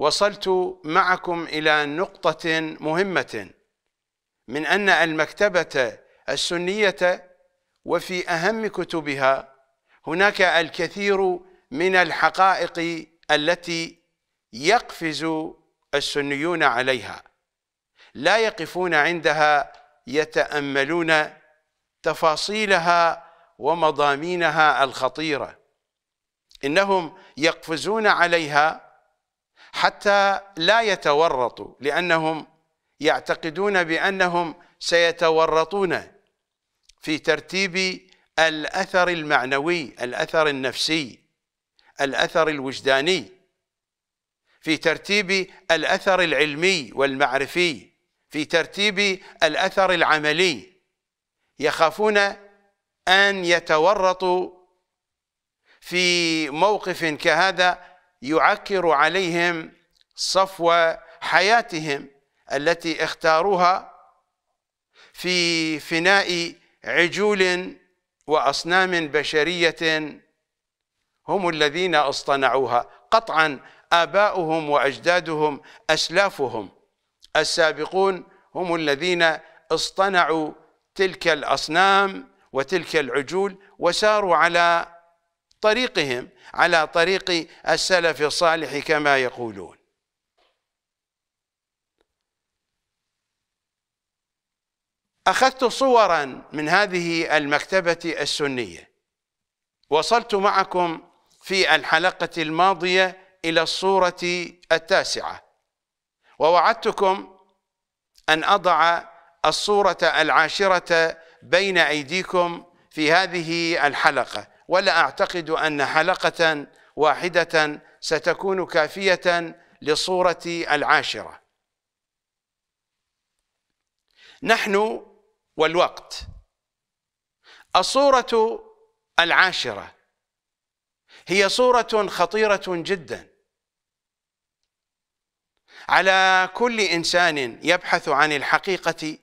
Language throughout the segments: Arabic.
وصلت معكم إلى نقطة مهمة من أن المكتبة السنية وفي أهم كتبها هناك الكثير من الحقائق التي يقفز السنيون عليها لا يقفون عندها يتأملون تفاصيلها ومضامينها الخطيرة إنهم يقفزون عليها حتى لا يتورطوا لأنهم يعتقدون بأنهم سيتورطون في ترتيب الأثر المعنوي الأثر النفسي الأثر الوجداني في ترتيب الأثر العلمي والمعرفي في ترتيب الأثر العملي يخافون أن يتورطوا في موقف كهذا يعكر عليهم صفو حياتهم التي اختاروها في فناء عجول واصنام بشريه هم الذين اصطنعوها قطعا اباؤهم واجدادهم اسلافهم السابقون هم الذين اصطنعوا تلك الاصنام وتلك العجول وساروا على طريقهم على طريق السلف الصالح كما يقولون أخذت صورا من هذه المكتبة السنية وصلت معكم في الحلقة الماضية إلى الصورة التاسعة ووعدتكم أن أضع الصورة العاشرة بين أيديكم في هذه الحلقة ولا أعتقد أن حلقة واحدة ستكون كافية للصورة العاشرة نحن والوقت الصورة العاشرة هي صورة خطيرة جدا على كل إنسان يبحث عن الحقيقة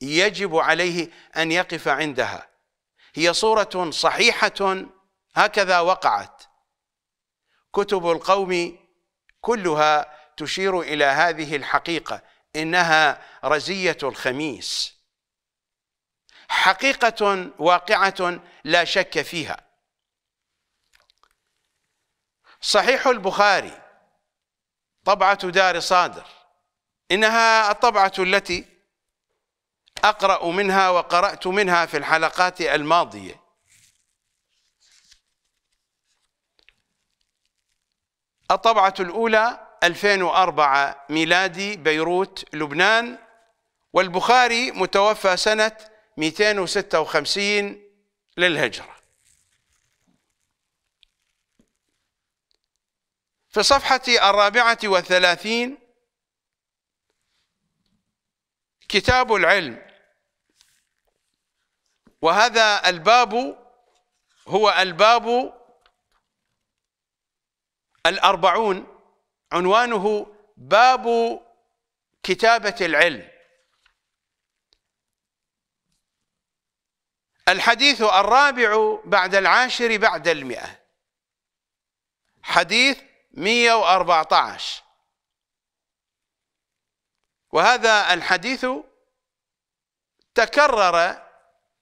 يجب عليه أن يقف عندها هي صورة صحيحة هكذا وقعت كتب القوم كلها تشير إلى هذه الحقيقة إنها رزية الخميس حقيقة واقعة لا شك فيها صحيح البخاري طبعة دار صادر إنها الطبعة التي أقرأ منها وقرأت منها في الحلقات الماضية الطبعة الأولى 2004 ميلادي بيروت لبنان والبخاري متوفى سنة 256 للهجرة في صفحة الرابعة والثلاثين كتاب العلم وهذا الباب هو الباب الأربعون عنوانه باب كتابة العلم الحديث الرابع بعد العاشر بعد المئة حديث 114 وهذا الحديث تكرر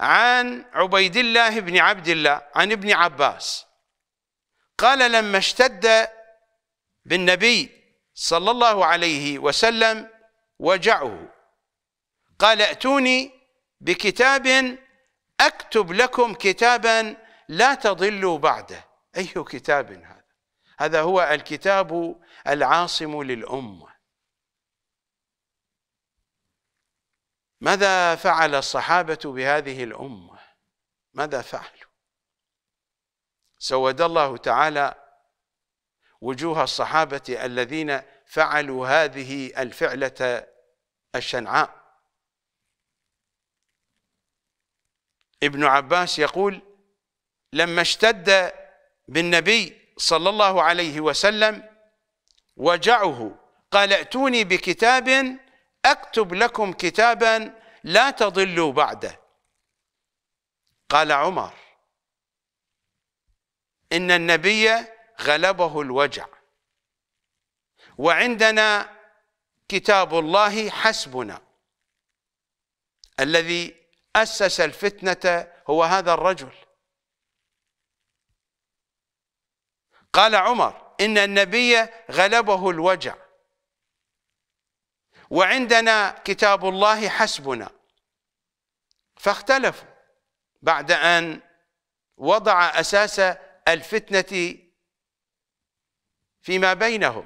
عن عبيد الله بن عبد الله عن ابن عباس قال لما اشتد بالنبي صلى الله عليه وسلم وجعه قال ائتوني بكتاب اكتب لكم كتابا لا تضلوا بعده اي كتاب هذا هذا هو الكتاب العاصم للامه ماذا فعل الصحابة بهذه الأمة ماذا فعلوا سود الله تعالى وجوه الصحابة الذين فعلوا هذه الفعلة الشنعاء ابن عباس يقول لما اشتد بالنبي صلى الله عليه وسلم وجعه قال ائتوني بكتاب أكتب لكم كتابا لا تضلوا بعده قال عمر إن النبي غلبه الوجع وعندنا كتاب الله حسبنا الذي أسس الفتنة هو هذا الرجل قال عمر إن النبي غلبه الوجع وعندنا كتاب الله حسبنا فاختلفوا بعد أن وضع أساس الفتنة فيما بينهم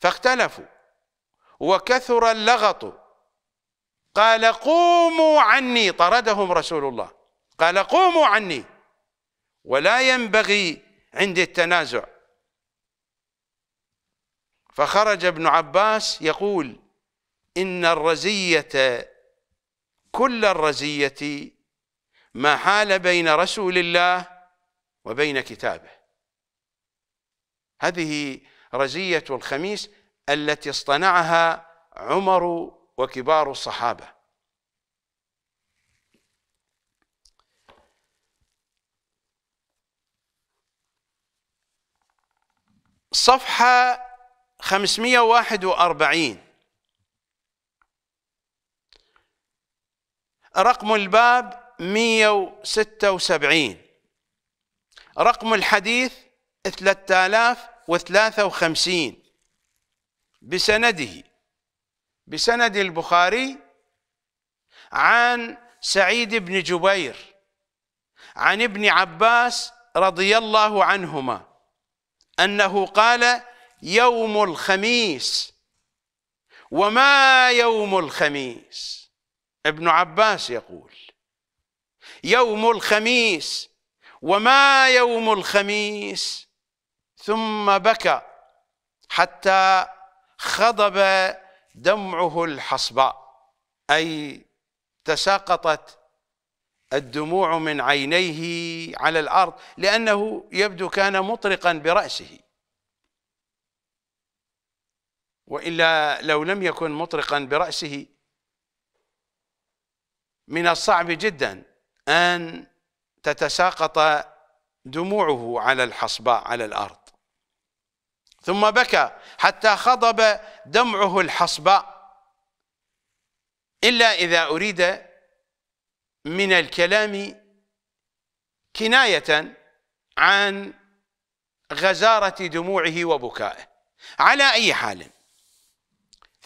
فاختلفوا وكثر اللغط قال قوموا عني طردهم رسول الله قال قوموا عني ولا ينبغي عندي التنازع فخرج ابن عباس يقول إن الرزية كل الرزية ما حال بين رسول الله وبين كتابه هذه رزية الخميس التي اصطنعها عمر وكبار الصحابة صفحة 541 رقم الباب 176 رقم الحديث 3053 بسنده بسند البخاري عن سعيد بن جبير عن ابن عباس رضي الله عنهما أنه قال يوم الخميس وما يوم الخميس ابن عباس يقول يوم الخميس وما يوم الخميس ثم بكى حتى خضب دمعه الحصباء أي تساقطت الدموع من عينيه على الأرض لأنه يبدو كان مطرقا برأسه وإلا لو لم يكن مطرقا برأسه من الصعب جدا أن تتساقط دموعه على الحصباء على الأرض ثم بكى حتى خضب دمعه الحصباء إلا إذا أريد من الكلام كناية عن غزارة دموعه وبكائه على أي حال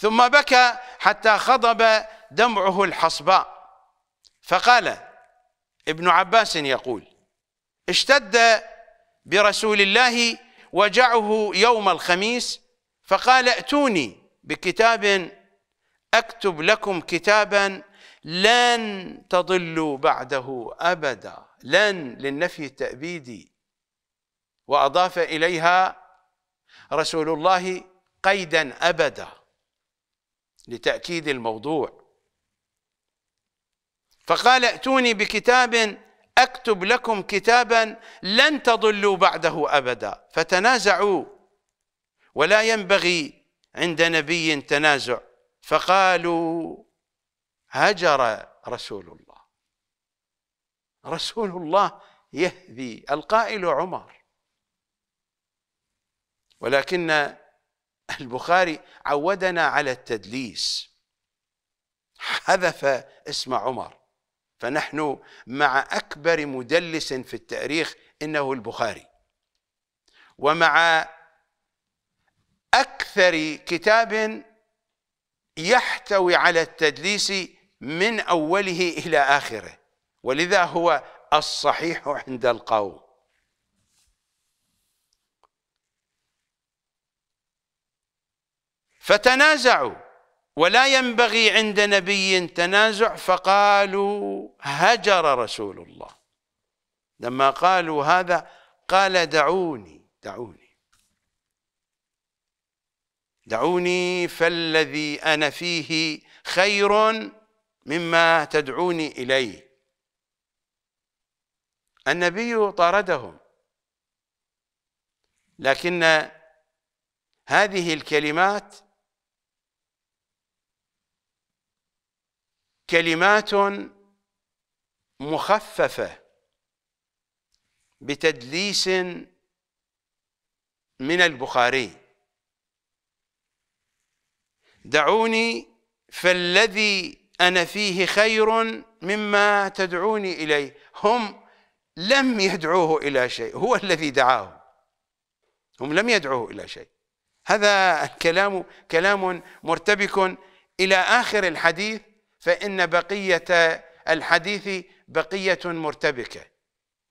ثم بكى حتى خضب دمعه الحصباء فقال ابن عباس يقول اشتد برسول الله وجعه يوم الخميس فقال ائتوني بكتاب اكتب لكم كتابا لن تضلوا بعده ابدا لن للنفي التابيدي واضاف اليها رسول الله قيدا ابدا لتأكيد الموضوع فقال ائتوني بكتاب اكتب لكم كتابا لن تضلوا بعده ابدا فتنازعوا ولا ينبغي عند نبي تنازع فقالوا هجر رسول الله رسول الله يهدي القائل عمر ولكن البخاري عودنا على التدليس حذف اسم عمر فنحن مع أكبر مدلس في التاريخ إنه البخاري ومع أكثر كتاب يحتوي على التدليس من أوله إلى آخره ولذا هو الصحيح عند القوم فتنازعوا ولا ينبغي عند نبي تنازع فقالوا هجر رسول الله لما قالوا هذا قال دعوني دعوني دعوني فالذي أنا فيه خير مما تدعوني إليه النبي طاردهم لكن هذه الكلمات كلمات مخففه بتدليس من البخاري دعوني فالذي انا فيه خير مما تدعوني اليه هم لم يدعوه الى شيء هو الذي دعاهم هم لم يدعوه الى شيء هذا كلام كلام مرتبك الى اخر الحديث فإن بقية الحديث بقية مرتبكة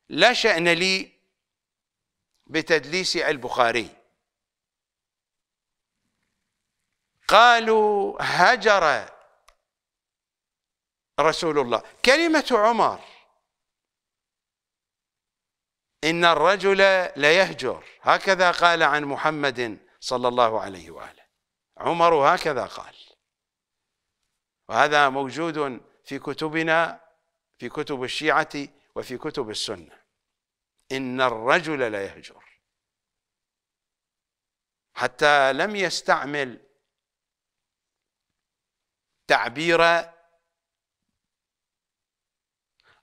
لا شأن لي بتدليس البخاري قالوا هجر رسول الله كلمة عمر إن الرجل ليهجر هكذا قال عن محمد صلى الله عليه وآله عمر هكذا قال وهذا موجود في كتبنا في كتب الشيعة وفي كتب السنة إن الرجل لا يهجر حتى لم يستعمل تعبير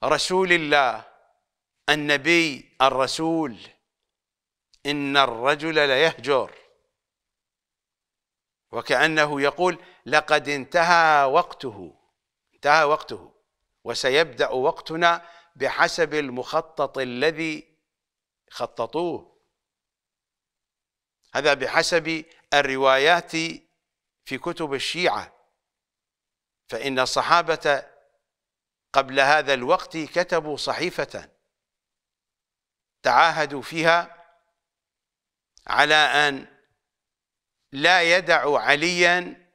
رسول الله النبي الرسول إن الرجل ليهجر وكأنه يقول لقد انتهى وقته انتهى وقته وسيبدأ وقتنا بحسب المخطط الذي خططوه هذا بحسب الروايات في كتب الشيعة فإن الصحابة قبل هذا الوقت كتبوا صحيفة تعاهدوا فيها على أن لا يدع عليا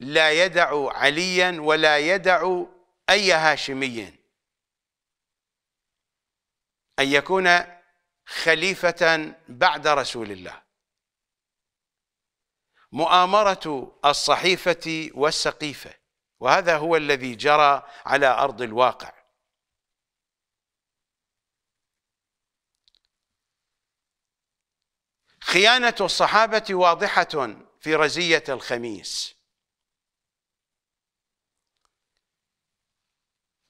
لا يدع عليا ولا يدع أي هاشمي أن يكون خليفة بعد رسول الله مؤامرة الصحيفة والسقيفة وهذا هو الذي جرى على أرض الواقع خيانة الصحابة واضحة في رزية الخميس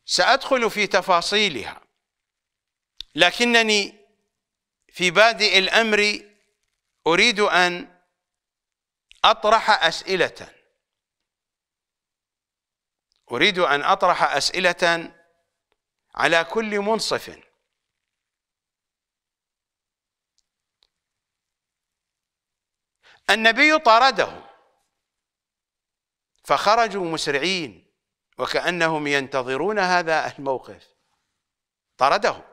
سأدخل في تفاصيلها لكنني في بادئ الأمر أريد أن أطرح أسئلة أريد أن أطرح أسئلة على كل منصف النبي طرده فخرجوا مسرعين وكأنهم ينتظرون هذا الموقف طرده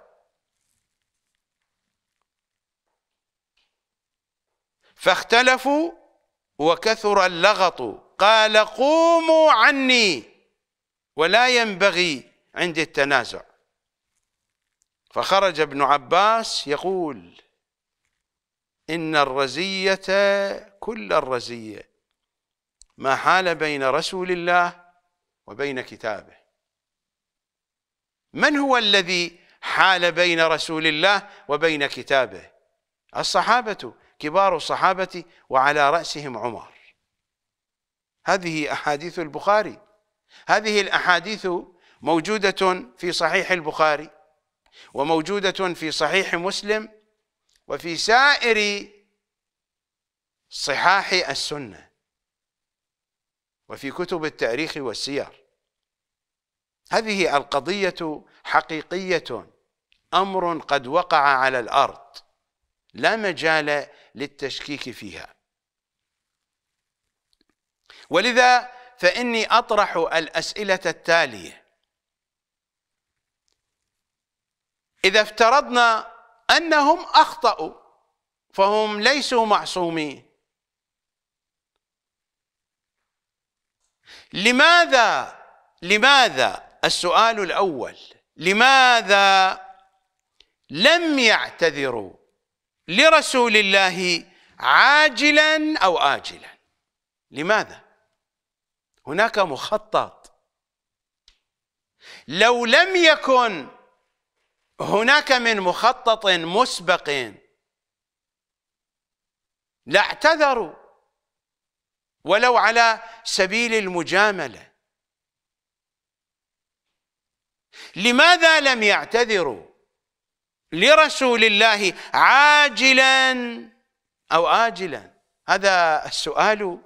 فاختلفوا وكثر اللغط قال قوموا عني ولا ينبغي عندي التنازع فخرج ابن عباس يقول إن الرزية كل الرزية ما حال بين رسول الله وبين كتابه من هو الذي حال بين رسول الله وبين كتابه الصحابة كبار الصحابة وعلى رأسهم عمر هذه أحاديث البخاري هذه الأحاديث موجودة في صحيح البخاري وموجودة في صحيح مسلم وفي سائر صحاح السنة وفي كتب التاريخ والسير هذه القضية حقيقية أمر قد وقع على الأرض لا مجال للتشكيك فيها ولذا فإني أطرح الأسئلة التالية إذا افترضنا أنهم أخطأوا فهم ليسوا معصومين لماذا لماذا السؤال الأول لماذا لم يعتذروا لرسول الله عاجلا أو آجلا لماذا هناك مخطط لو لم يكن هناك من مخطط مسبق لاعتذروا ولو على سبيل المجامله لماذا لم يعتذروا لرسول الله عاجلا او اجلا هذا السؤال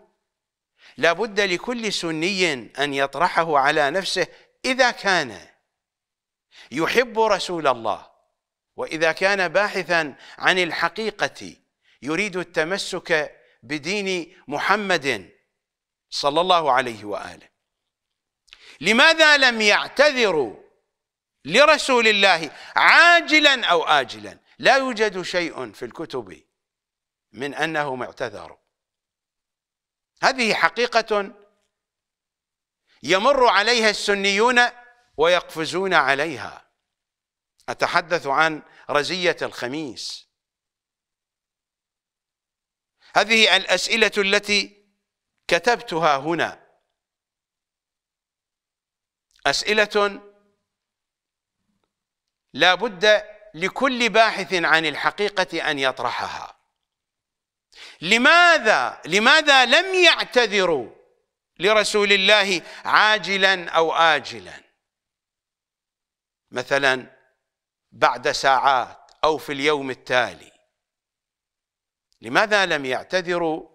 لابد لكل سني ان يطرحه على نفسه اذا كان يحب رسول الله واذا كان باحثا عن الحقيقه يريد التمسك بدين محمد صلى الله عليه واله لماذا لم يعتذروا لرسول الله عاجلا او اجلا لا يوجد شيء في الكتب من انهم اعتذروا هذه حقيقه يمر عليها السنيون ويقفزون عليها أتحدث عن رزية الخميس هذه الأسئلة التي كتبتها هنا أسئلة لا بد لكل باحث عن الحقيقة أن يطرحها لماذا لماذا لم يعتذروا لرسول الله عاجلا أو آجلا مثلا بعد ساعات أو في اليوم التالي لماذا لم يعتذروا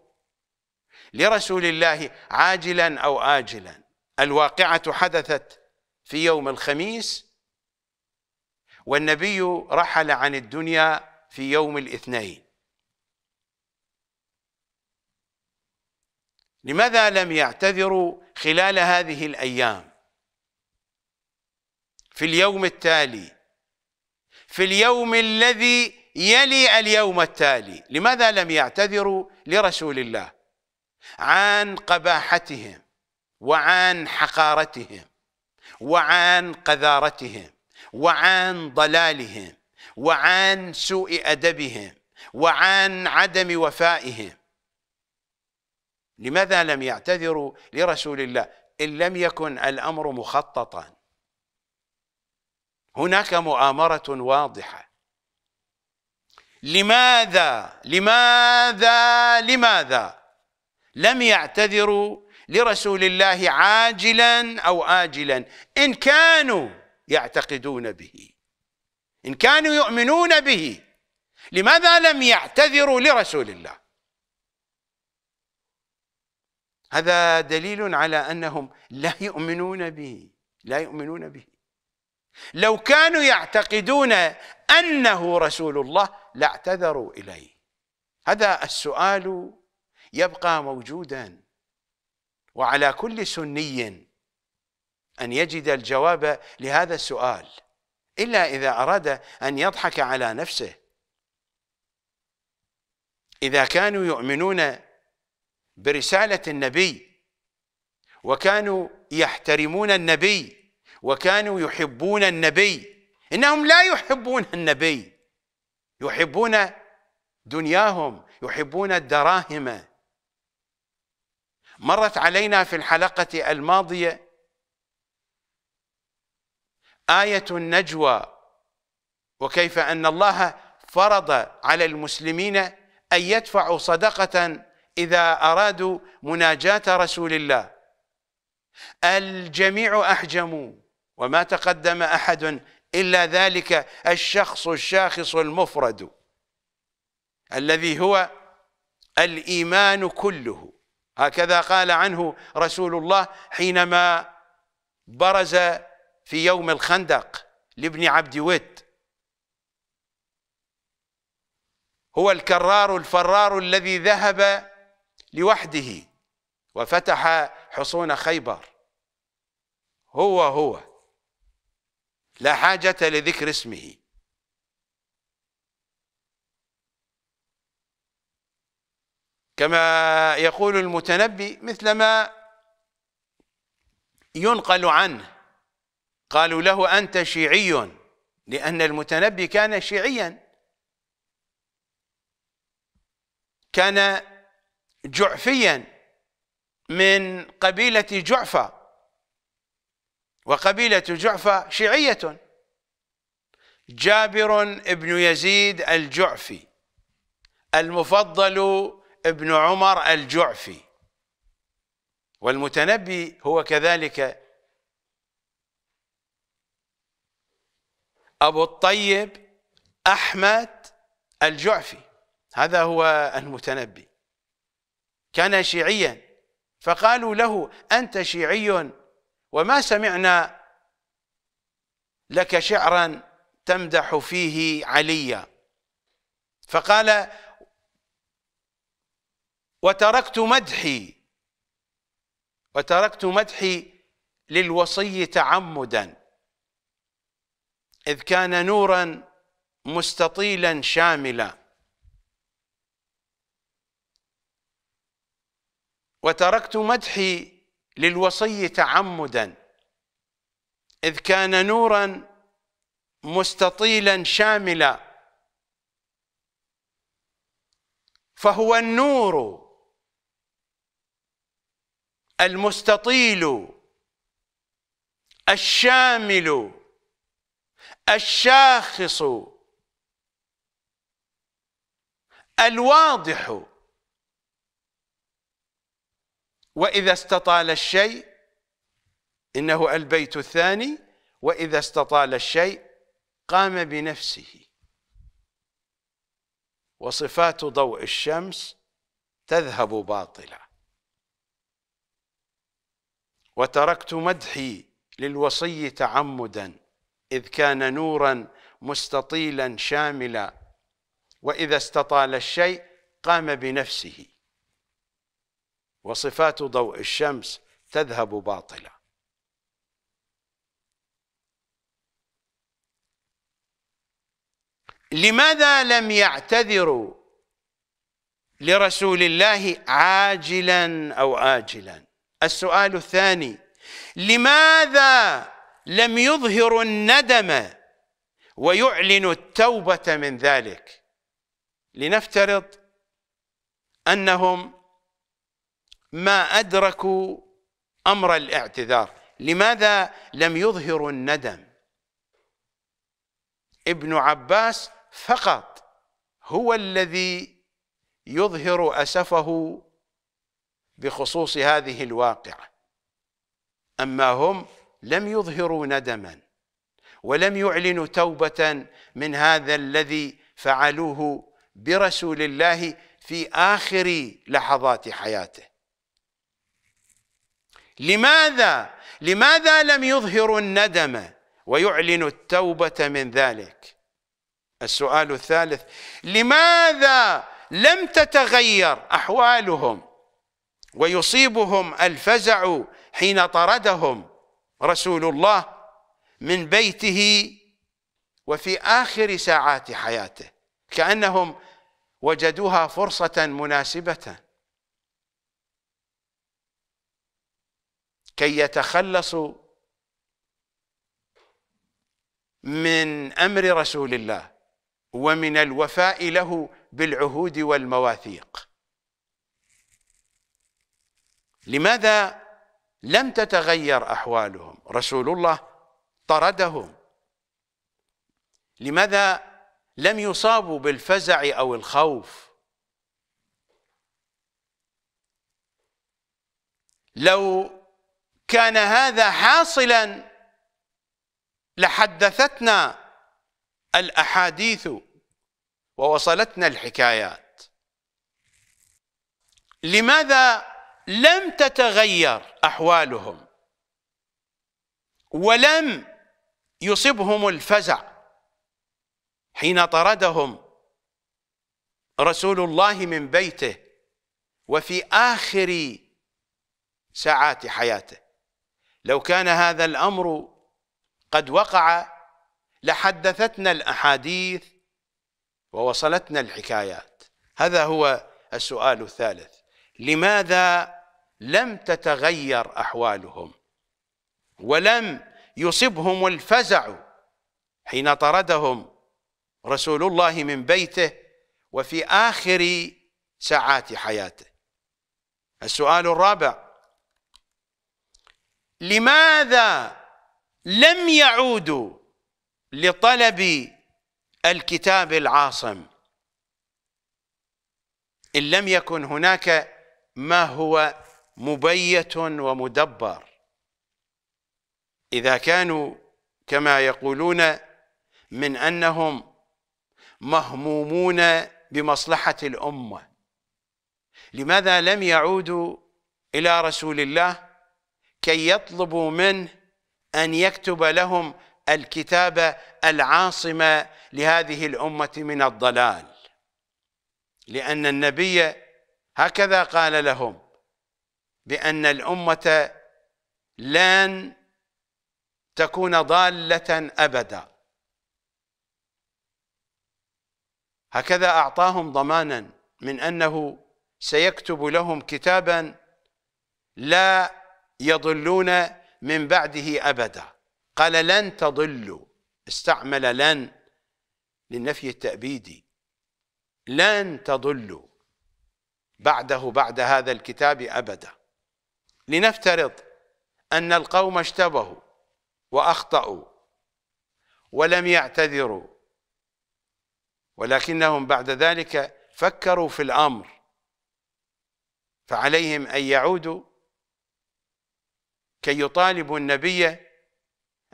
لرسول الله عاجلا أو آجلا الواقعة حدثت في يوم الخميس والنبي رحل عن الدنيا في يوم الاثنين لماذا لم يعتذروا خلال هذه الأيام في اليوم التالي في اليوم الذي يلي اليوم التالي لماذا لم يعتذروا لرسول الله عن قباحتهم وعن حقارتهم وعن قذارتهم وعن ضلالهم وعن سوء أدبهم وعن عدم وفائهم لماذا لم يعتذروا لرسول الله إن لم يكن الأمر مخططا هناك مؤامرة واضحة لماذا لماذا لماذا لم يعتذروا لرسول الله عاجلا أو آجلا إن كانوا يعتقدون به إن كانوا يؤمنون به لماذا لم يعتذروا لرسول الله هذا دليل على أنهم لا يؤمنون به لا يؤمنون به لو كانوا يعتقدون أنه رسول الله لاعتذروا إليه هذا السؤال يبقى موجودا وعلى كل سني أن يجد الجواب لهذا السؤال إلا إذا أراد أن يضحك على نفسه إذا كانوا يؤمنون برسالة النبي وكانوا يحترمون النبي وكانوا يحبون النبي انهم لا يحبون النبي يحبون دنياهم يحبون الدراهم مرت علينا في الحلقه الماضيه ايه النجوى وكيف ان الله فرض على المسلمين ان يدفعوا صدقه اذا ارادوا مناجاه رسول الله الجميع احجموا وما تقدم أحد إلا ذلك الشخص الشاخص المفرد الذي هو الإيمان كله هكذا قال عنه رسول الله حينما برز في يوم الخندق لابن عبد ود هو الكرار الفرار الذي ذهب لوحده وفتح حصون خيبر هو هو لا حاجة لذكر اسمه كما يقول المتنبي مثل ما ينقل عنه قالوا له أنت شيعي لأن المتنبي كان شيعيا كان جعفيا من قبيلة جعفة وقبيلة جعفة شيعية جابر بن يزيد الجعفي المفضل ابن عمر الجعفي والمتنبي هو كذلك أبو الطيب أحمد الجعفي هذا هو المتنبي كان شيعيا فقالوا له أنت شيعي وما سمعنا لك شعرا تمدح فيه عليا فقال وتركت مدحي وتركت مدحي للوصي تعمدا إذ كان نورا مستطيلا شاملا وتركت مدحي للوصي تعمدا إذ كان نورا مستطيلا شاملا فهو النور المستطيل الشامل الشاخص الواضح وإذا استطال الشيء إنه البيت الثاني وإذا استطال الشيء قام بنفسه وصفات ضوء الشمس تذهب باطلا وتركت مدحي للوصي تعمدا إذ كان نورا مستطيلا شاملا وإذا استطال الشيء قام بنفسه وصفات ضوء الشمس تذهب باطلة لماذا لم يعتذروا لرسول الله عاجلا أو آجلا السؤال الثاني لماذا لم يظهروا الندم ويعلنوا التوبة من ذلك لنفترض أنهم ما أدركوا أمر الاعتذار لماذا لم يظهروا الندم ابن عباس فقط هو الذي يظهر أسفه بخصوص هذه الواقعة أما هم لم يظهروا ندما ولم يعلنوا توبة من هذا الذي فعلوه برسول الله في آخر لحظات حياته لماذا لماذا لم يظهر الندم ويعلن التوبة من ذلك السؤال الثالث لماذا لم تتغير أحوالهم ويصيبهم الفزع حين طردهم رسول الله من بيته وفي آخر ساعات حياته كأنهم وجدوها فرصة مناسبة كي يتخلصوا من امر رسول الله ومن الوفاء له بالعهود والمواثيق لماذا لم تتغير احوالهم رسول الله طردهم لماذا لم يصابوا بالفزع او الخوف لو كان هذا حاصلا لحدثتنا الاحاديث ووصلتنا الحكايات لماذا لم تتغير احوالهم ولم يصبهم الفزع حين طردهم رسول الله من بيته وفي اخر ساعات حياته لو كان هذا الأمر قد وقع لحدثتنا الأحاديث ووصلتنا الحكايات هذا هو السؤال الثالث لماذا لم تتغير أحوالهم ولم يصبهم الفزع حين طردهم رسول الله من بيته وفي آخر ساعات حياته السؤال الرابع لماذا لم يعودوا لطلب الكتاب العاصم إن لم يكن هناك ما هو مبيت ومدبر إذا كانوا كما يقولون من أنهم مهمومون بمصلحة الأمة لماذا لم يعودوا إلى رسول الله كي يطلبوا منه أن يكتب لهم الكتابة العاصمة لهذه الأمة من الضلال لأن النبي هكذا قال لهم بأن الأمة لن تكون ضالة أبدا هكذا أعطاهم ضمانا من أنه سيكتب لهم كتابا لا يضلون من بعده أبدا قال لن تضلوا استعمل لن للنفي التأبيدي لن تضلوا بعده بعد هذا الكتاب أبدا لنفترض أن القوم اشتبهوا وأخطأوا ولم يعتذروا ولكنهم بعد ذلك فكروا في الأمر فعليهم أن يعودوا كي يطالبوا النبي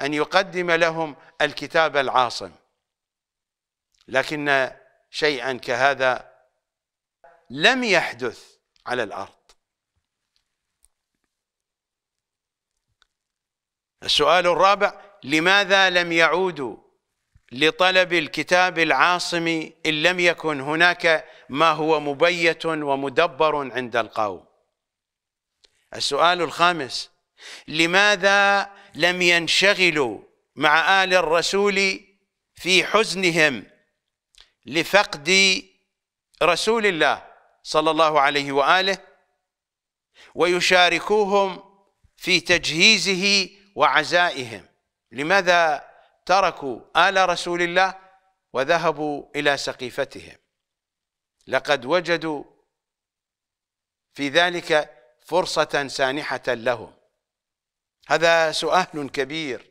أن يقدم لهم الكتاب العاصم لكن شيئا كهذا لم يحدث على الأرض السؤال الرابع لماذا لم يعودوا لطلب الكتاب العاصم إن لم يكن هناك ما هو مبيت ومدبر عند القوم السؤال الخامس لماذا لم ينشغلوا مع آل الرسول في حزنهم لفقد رسول الله صلى الله عليه وآله ويشاركوهم في تجهيزه وعزائهم لماذا تركوا آل رسول الله وذهبوا إلى سقيفتهم لقد وجدوا في ذلك فرصة سانحة لهم هذا سؤال كبير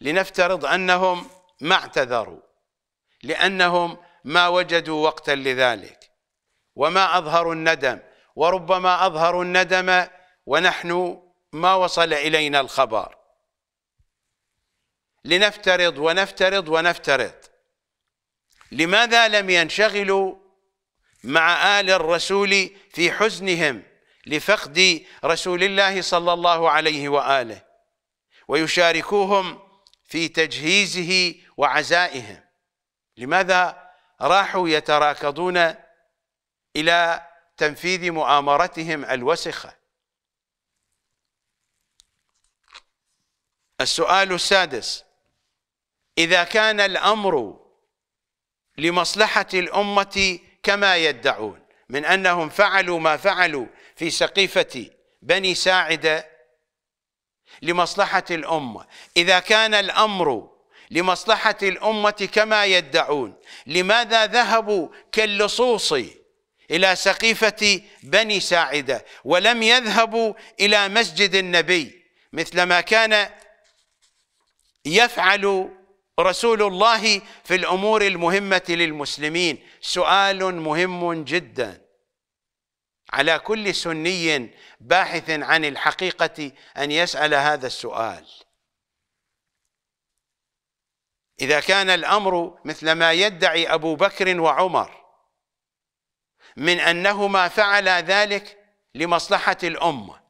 لنفترض أنهم ما اعتذروا لأنهم ما وجدوا وقتا لذلك وما أظهروا الندم وربما أظهروا الندم ونحن ما وصل إلينا الخبر لنفترض ونفترض ونفترض لماذا لم ينشغلوا مع آل الرسول في حزنهم لفقد رسول الله صلى الله عليه واله ويشاركوهم في تجهيزه وعزائهم لماذا راحوا يتراكضون الى تنفيذ مؤامرتهم الوسخه السؤال السادس اذا كان الامر لمصلحه الامه كما يدعون من انهم فعلوا ما فعلوا في سقيفة بني ساعدة لمصلحة الأمة إذا كان الأمر لمصلحة الأمة كما يدعون لماذا ذهبوا كاللصوص إلى سقيفة بني ساعدة ولم يذهبوا إلى مسجد النبي مثلما كان يفعل رسول الله في الأمور المهمة للمسلمين سؤال مهم جداً على كل سني باحث عن الحقيقة أن يسأل هذا السؤال إذا كان الأمر مثل ما يدعي أبو بكر وعمر من أنهما فعلا ذلك لمصلحة الأمة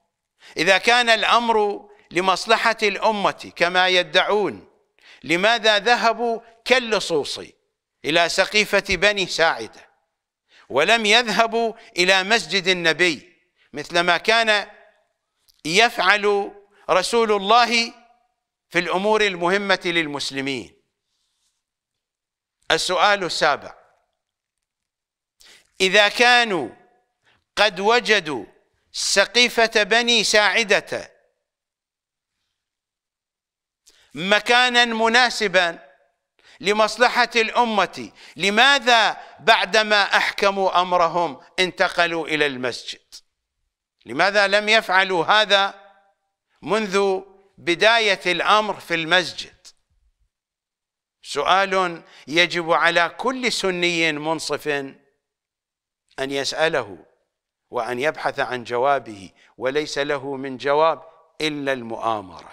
إذا كان الأمر لمصلحة الأمة كما يدعون لماذا ذهبوا كاللصوص إلى سقيفة بني ساعده ولم يذهبوا إلى مسجد النبي مثلما كان يفعل رسول الله في الأمور المهمة للمسلمين السؤال السابع إذا كانوا قد وجدوا سقيفة بني ساعدة مكانا مناسبا لمصلحة الأمة لماذا بعدما أحكموا أمرهم انتقلوا إلى المسجد لماذا لم يفعلوا هذا منذ بداية الأمر في المسجد سؤال يجب على كل سني منصف أن يسأله وأن يبحث عن جوابه وليس له من جواب إلا المؤامرة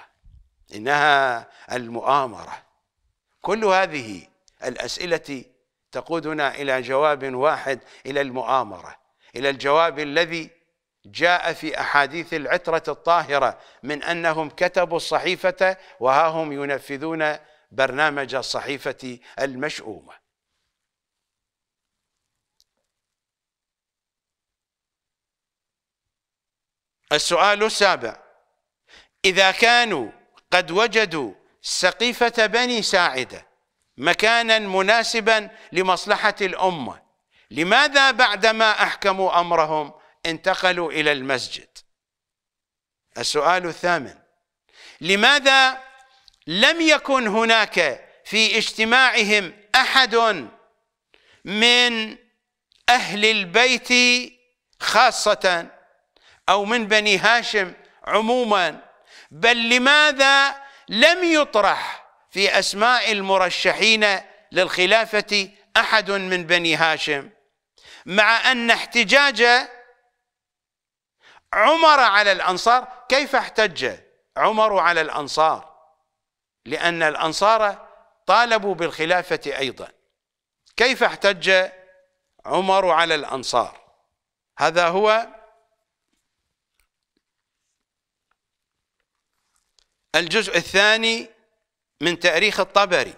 إنها المؤامرة كل هذه الأسئلة تقودنا إلى جواب واحد إلى المؤامرة إلى الجواب الذي جاء في أحاديث العترة الطاهرة من أنهم كتبوا الصحيفة وها هم ينفذون برنامج الصحيفة المشؤومة السؤال السابع إذا كانوا قد وجدوا سقيفة بني ساعدة مكانا مناسبا لمصلحة الأمة لماذا بعدما أحكموا أمرهم انتقلوا إلى المسجد السؤال الثامن لماذا لم يكن هناك في اجتماعهم أحد من أهل البيت خاصة أو من بني هاشم عموما بل لماذا لم يطرح في أسماء المرشحين للخلافة أحد من بني هاشم مع أن احتجاج عمر على الأنصار كيف احتج عمر على الأنصار لأن الأنصار طالبوا بالخلافة أيضا كيف احتج عمر على الأنصار هذا هو الجزء الثاني من تاريخ الطبري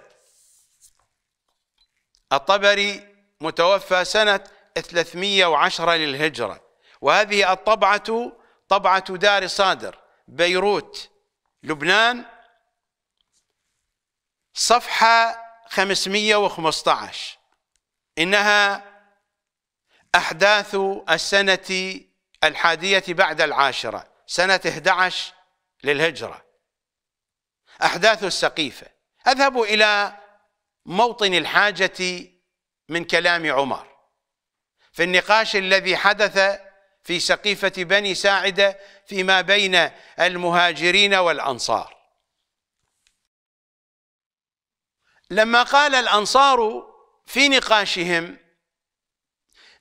الطبري متوفى سنة 310 للهجرة وهذه الطبعة طبعة دار صادر بيروت لبنان صفحة 515 إنها أحداث السنة الحادية بعد العاشرة سنة 11 للهجرة أحداث السقيفة أذهب إلى موطن الحاجة من كلام عمر في النقاش الذي حدث في سقيفة بني ساعدة فيما بين المهاجرين والأنصار لما قال الأنصار في نقاشهم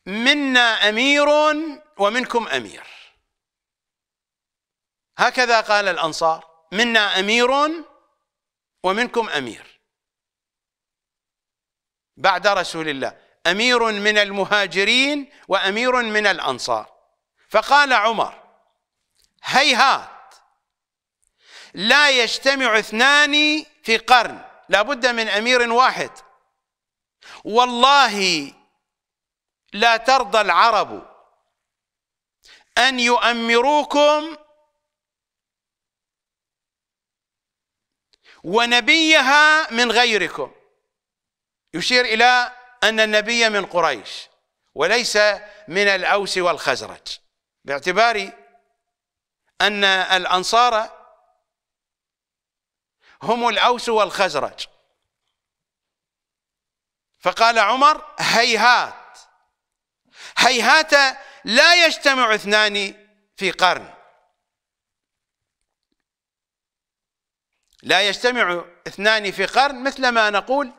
منا أمير ومنكم أمير هكذا قال الأنصار منا امير ومنكم امير بعد رسول الله امير من المهاجرين وامير من الانصار فقال عمر هيهات لا يجتمع اثنان في قرن لابد من امير واحد والله لا ترضى العرب ان يؤمروكم ونبيها من غيركم يشير إلى أن النبي من قريش وليس من الأوس والخزرج باعتبار أن الأنصار هم الأوس والخزرج فقال عمر هيهات هيهات لا يجتمع اثنان في قرن لا يجتمع اثنان في قرن مثل ما نقول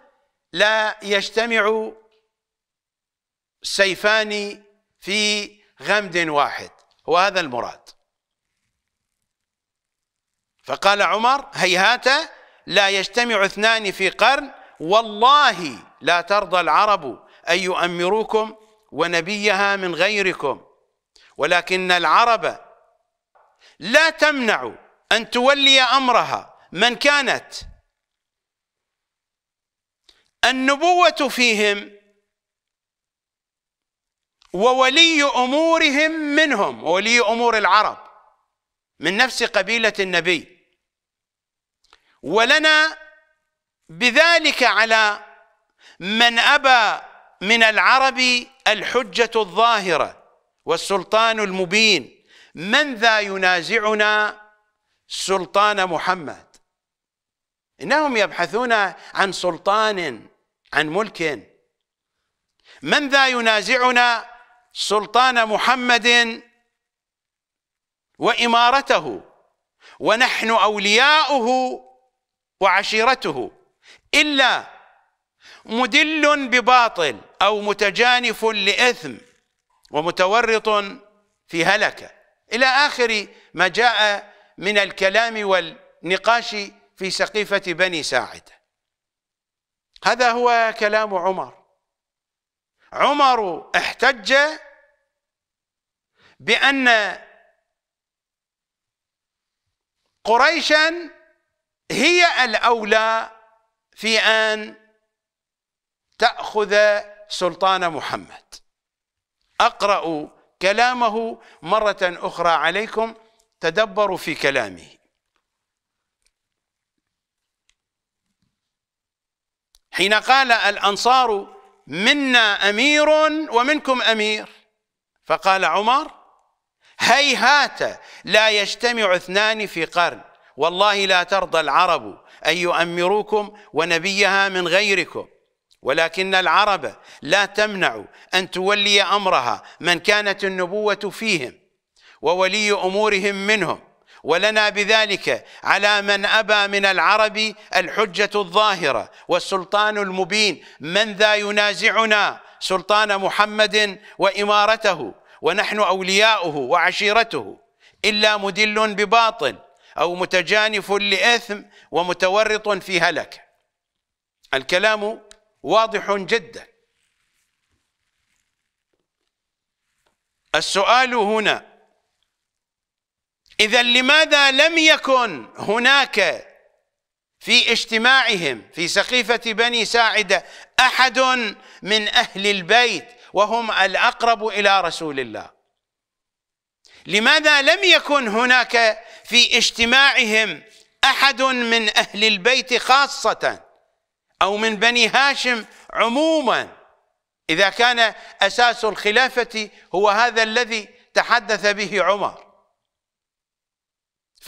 لا يجتمع سيفان في غمد واحد وهذا المراد فقال عمر هيهات لا يجتمع اثنان في قرن والله لا ترضى العرب أن يؤمروكم ونبيها من غيركم ولكن العرب لا تمنع أن تولي أمرها من كانت النبوة فيهم وولي أمورهم منهم وولي أمور العرب من نفس قبيلة النبي ولنا بذلك على من أبى من العرب الحجة الظاهرة والسلطان المبين من ذا ينازعنا سلطان محمد إنهم يبحثون عن سلطان عن ملك من ذا ينازعنا سلطان محمد وإمارته ونحن أولياؤه وعشيرته إلا مدل بباطل أو متجانف لإثم ومتورط في هلكة إلى آخر ما جاء من الكلام والنقاش في سقيفة بني ساعد هذا هو كلام عمر عمر احتج بأن قريشا هي الأولى في أن تأخذ سلطان محمد أقرأ كلامه مرة أخرى عليكم تدبروا في كلامه حين قال الأنصار منا أمير ومنكم أمير فقال عمر هيهات لا يجتمع اثنان في قرن والله لا ترضى العرب أن يؤمروكم ونبيها من غيركم ولكن العرب لا تمنع أن تولي أمرها من كانت النبوة فيهم وولي أمورهم منهم ولنا بذلك على من أبى من العرب الحجة الظاهرة والسلطان المبين من ذا ينازعنا سلطان محمد وإمارته ونحن أولياؤه وعشيرته إلا مدل بباطل أو متجانف لإثم ومتورط في هلك الكلام واضح جدا السؤال هنا اذا لماذا لم يكن هناك في اجتماعهم في سقيفه بني ساعده احد من اهل البيت وهم الاقرب الى رسول الله لماذا لم يكن هناك في اجتماعهم احد من اهل البيت خاصه او من بني هاشم عموما اذا كان اساس الخلافه هو هذا الذي تحدث به عمر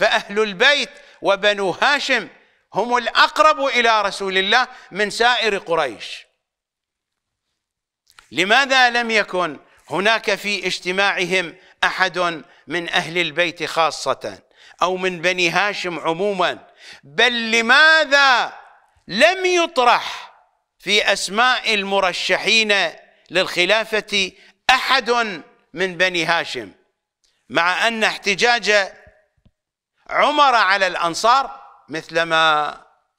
فأهل البيت وبنو هاشم هم الأقرب إلى رسول الله من سائر قريش لماذا لم يكن هناك في اجتماعهم أحد من أهل البيت خاصة أو من بني هاشم عموما بل لماذا لم يطرح في أسماء المرشحين للخلافة أحد من بني هاشم مع أن احتجاج عمر على الأنصار مثلما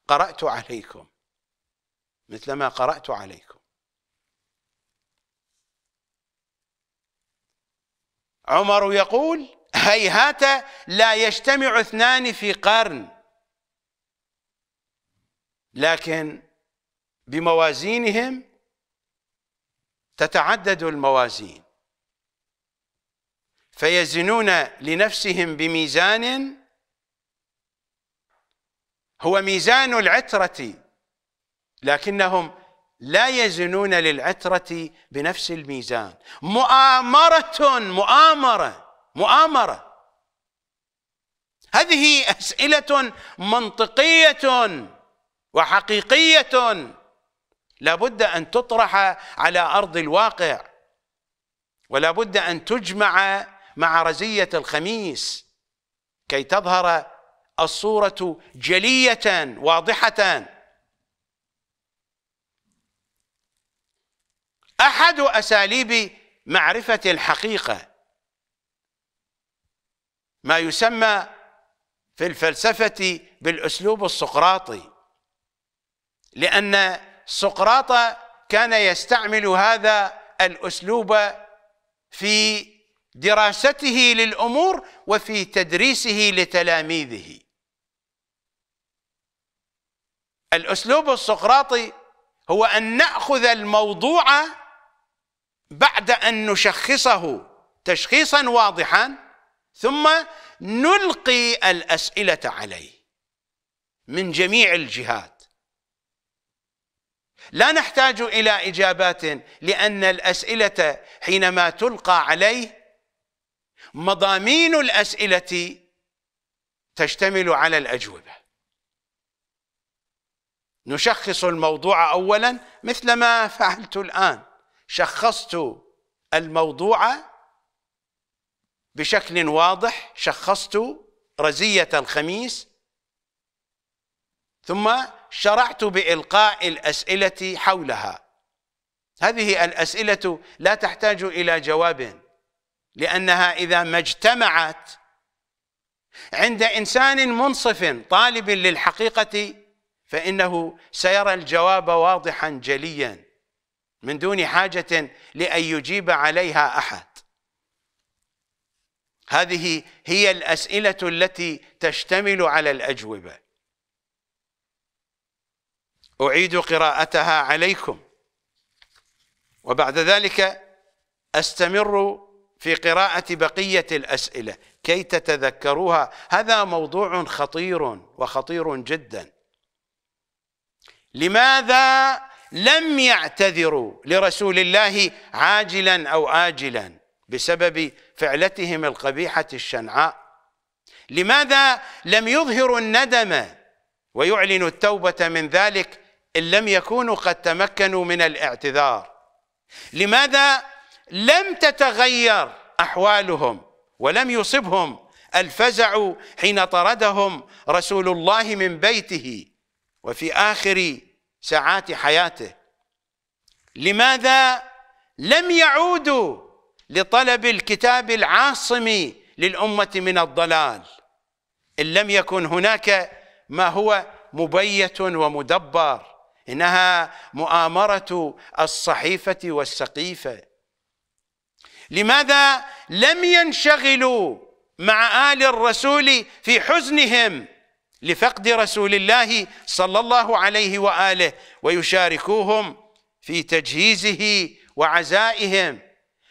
قرأت عليكم مثلما قرأت عليكم عمر يقول هيهات لا يجتمع اثنان في قرن لكن بموازينهم تتعدد الموازين فيزنون لنفسهم بميزان هو ميزان العترة لكنهم لا يزنون للعترة بنفس الميزان مؤامرة مؤامرة مؤامرة هذه أسئلة منطقية وحقيقية لابد أن تطرح على أرض الواقع ولا بد أن تجمع مع رزية الخميس كي تظهر الصورة جلية واضحة أحد أساليب معرفة الحقيقة ما يسمى في الفلسفة بالأسلوب السقراطي لأن سقراط كان يستعمل هذا الأسلوب في دراسته للأمور وفي تدريسه لتلاميذه الأسلوب السقراطي هو أن نأخذ الموضوع بعد أن نشخصه تشخيصا واضحا ثم نلقي الأسئلة عليه من جميع الجهات لا نحتاج إلى إجابات لأن الأسئلة حينما تلقى عليه مضامين الأسئلة تشتمل على الأجوبة نشخص الموضوع اولا مثل ما فعلت الان شخصت الموضوع بشكل واضح شخصت رزيه الخميس ثم شرعت بإلقاء الأسئلة حولها هذه الأسئلة لا تحتاج إلى جواب لأنها إذا ما اجتمعت عند إنسان منصف طالب للحقيقة فإنه سيرى الجواب واضحا جليا من دون حاجة لأن يجيب عليها أحد هذه هي الأسئلة التي تشتمل على الأجوبة أعيد قراءتها عليكم وبعد ذلك أستمر في قراءة بقية الأسئلة كي تتذكروها هذا موضوع خطير وخطير جداً لماذا لم يعتذروا لرسول الله عاجلا أو آجلا بسبب فعلتهم القبيحة الشنعاء لماذا لم يظهروا الندم ويعلنوا التوبة من ذلك إن لم يكونوا قد تمكنوا من الاعتذار لماذا لم تتغير أحوالهم ولم يصبهم الفزع حين طردهم رسول الله من بيته وفي آخر ساعات حياته لماذا لم يعودوا لطلب الكتاب العاصم للأمة من الضلال إن لم يكن هناك ما هو مبيت ومدبر إنها مؤامرة الصحيفة والسقيفة لماذا لم ينشغلوا مع آل الرسول في حزنهم لفقد رسول الله صلى الله عليه واله ويشاركوهم في تجهيزه وعزائهم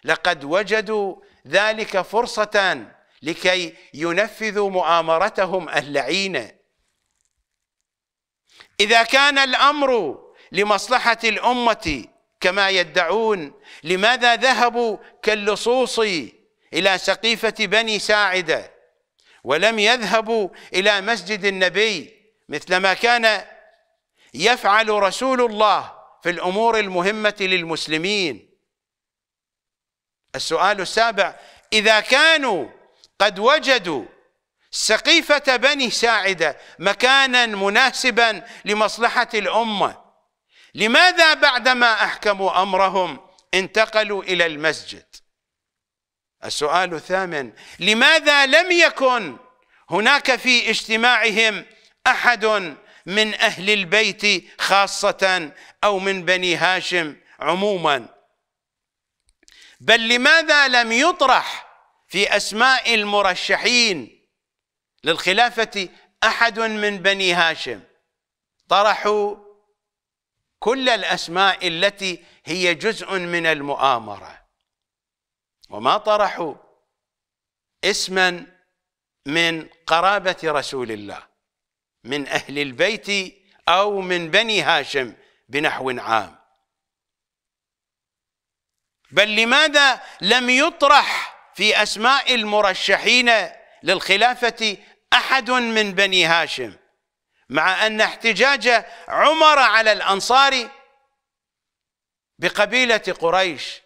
لقد وجدوا ذلك فرصه لكي ينفذوا مؤامرتهم اللعينه اذا كان الامر لمصلحه الامه كما يدعون لماذا ذهبوا كاللصوص الى سقيفه بني ساعده ولم يذهبوا إلى مسجد النبي مثلما كان يفعل رسول الله في الأمور المهمة للمسلمين السؤال السابع إذا كانوا قد وجدوا سقيفة بني ساعدة مكانا مناسبا لمصلحة الأمة لماذا بعدما أحكموا أمرهم انتقلوا إلى المسجد السؤال الثامن لماذا لم يكن هناك في اجتماعهم احد من اهل البيت خاصه او من بني هاشم عموما بل لماذا لم يطرح في اسماء المرشحين للخلافه احد من بني هاشم طرحوا كل الاسماء التي هي جزء من المؤامره وما طرحوا اسما من قرابة رسول الله من أهل البيت أو من بني هاشم بنحو عام بل لماذا لم يطرح في أسماء المرشحين للخلافة أحد من بني هاشم مع أن احتجاج عمر على الأنصار بقبيلة قريش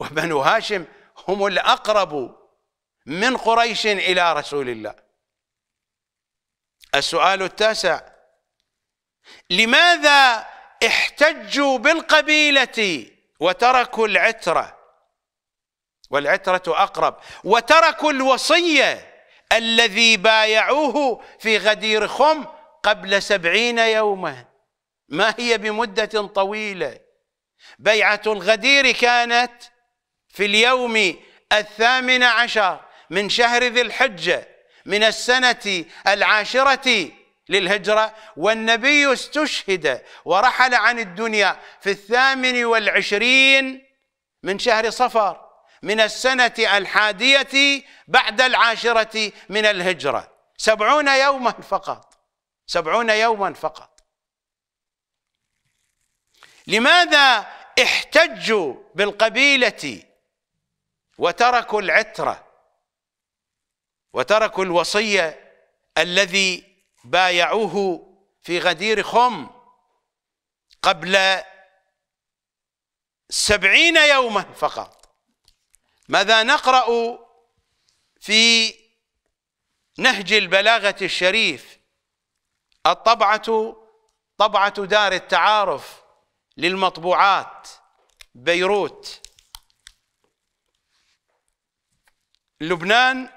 وبنو هاشم هم الأقرب من قريش إلى رسول الله السؤال التاسع لماذا احتجوا بالقبيلة وتركوا العترة والعترة أقرب وتركوا الوصية الذي بايعوه في غدير خم قبل سبعين يوما ما هي بمدة طويلة بيعة الغدير كانت في اليوم الثامن عشر من شهر ذي الحجة من السنة العاشرة للهجرة والنبي استشهد ورحل عن الدنيا في الثامن والعشرين من شهر صفر من السنة الحادية بعد العاشرة من الهجرة سبعون يوما فقط سبعون يوما فقط لماذا احتجوا بالقبيلة وتركوا العترة وتركوا الوصية الذي بايعوه في غدير خم قبل سبعين يوما فقط ماذا نقرأ في نهج البلاغة الشريف الطبعة طبعة دار التعارف للمطبوعات بيروت لبنان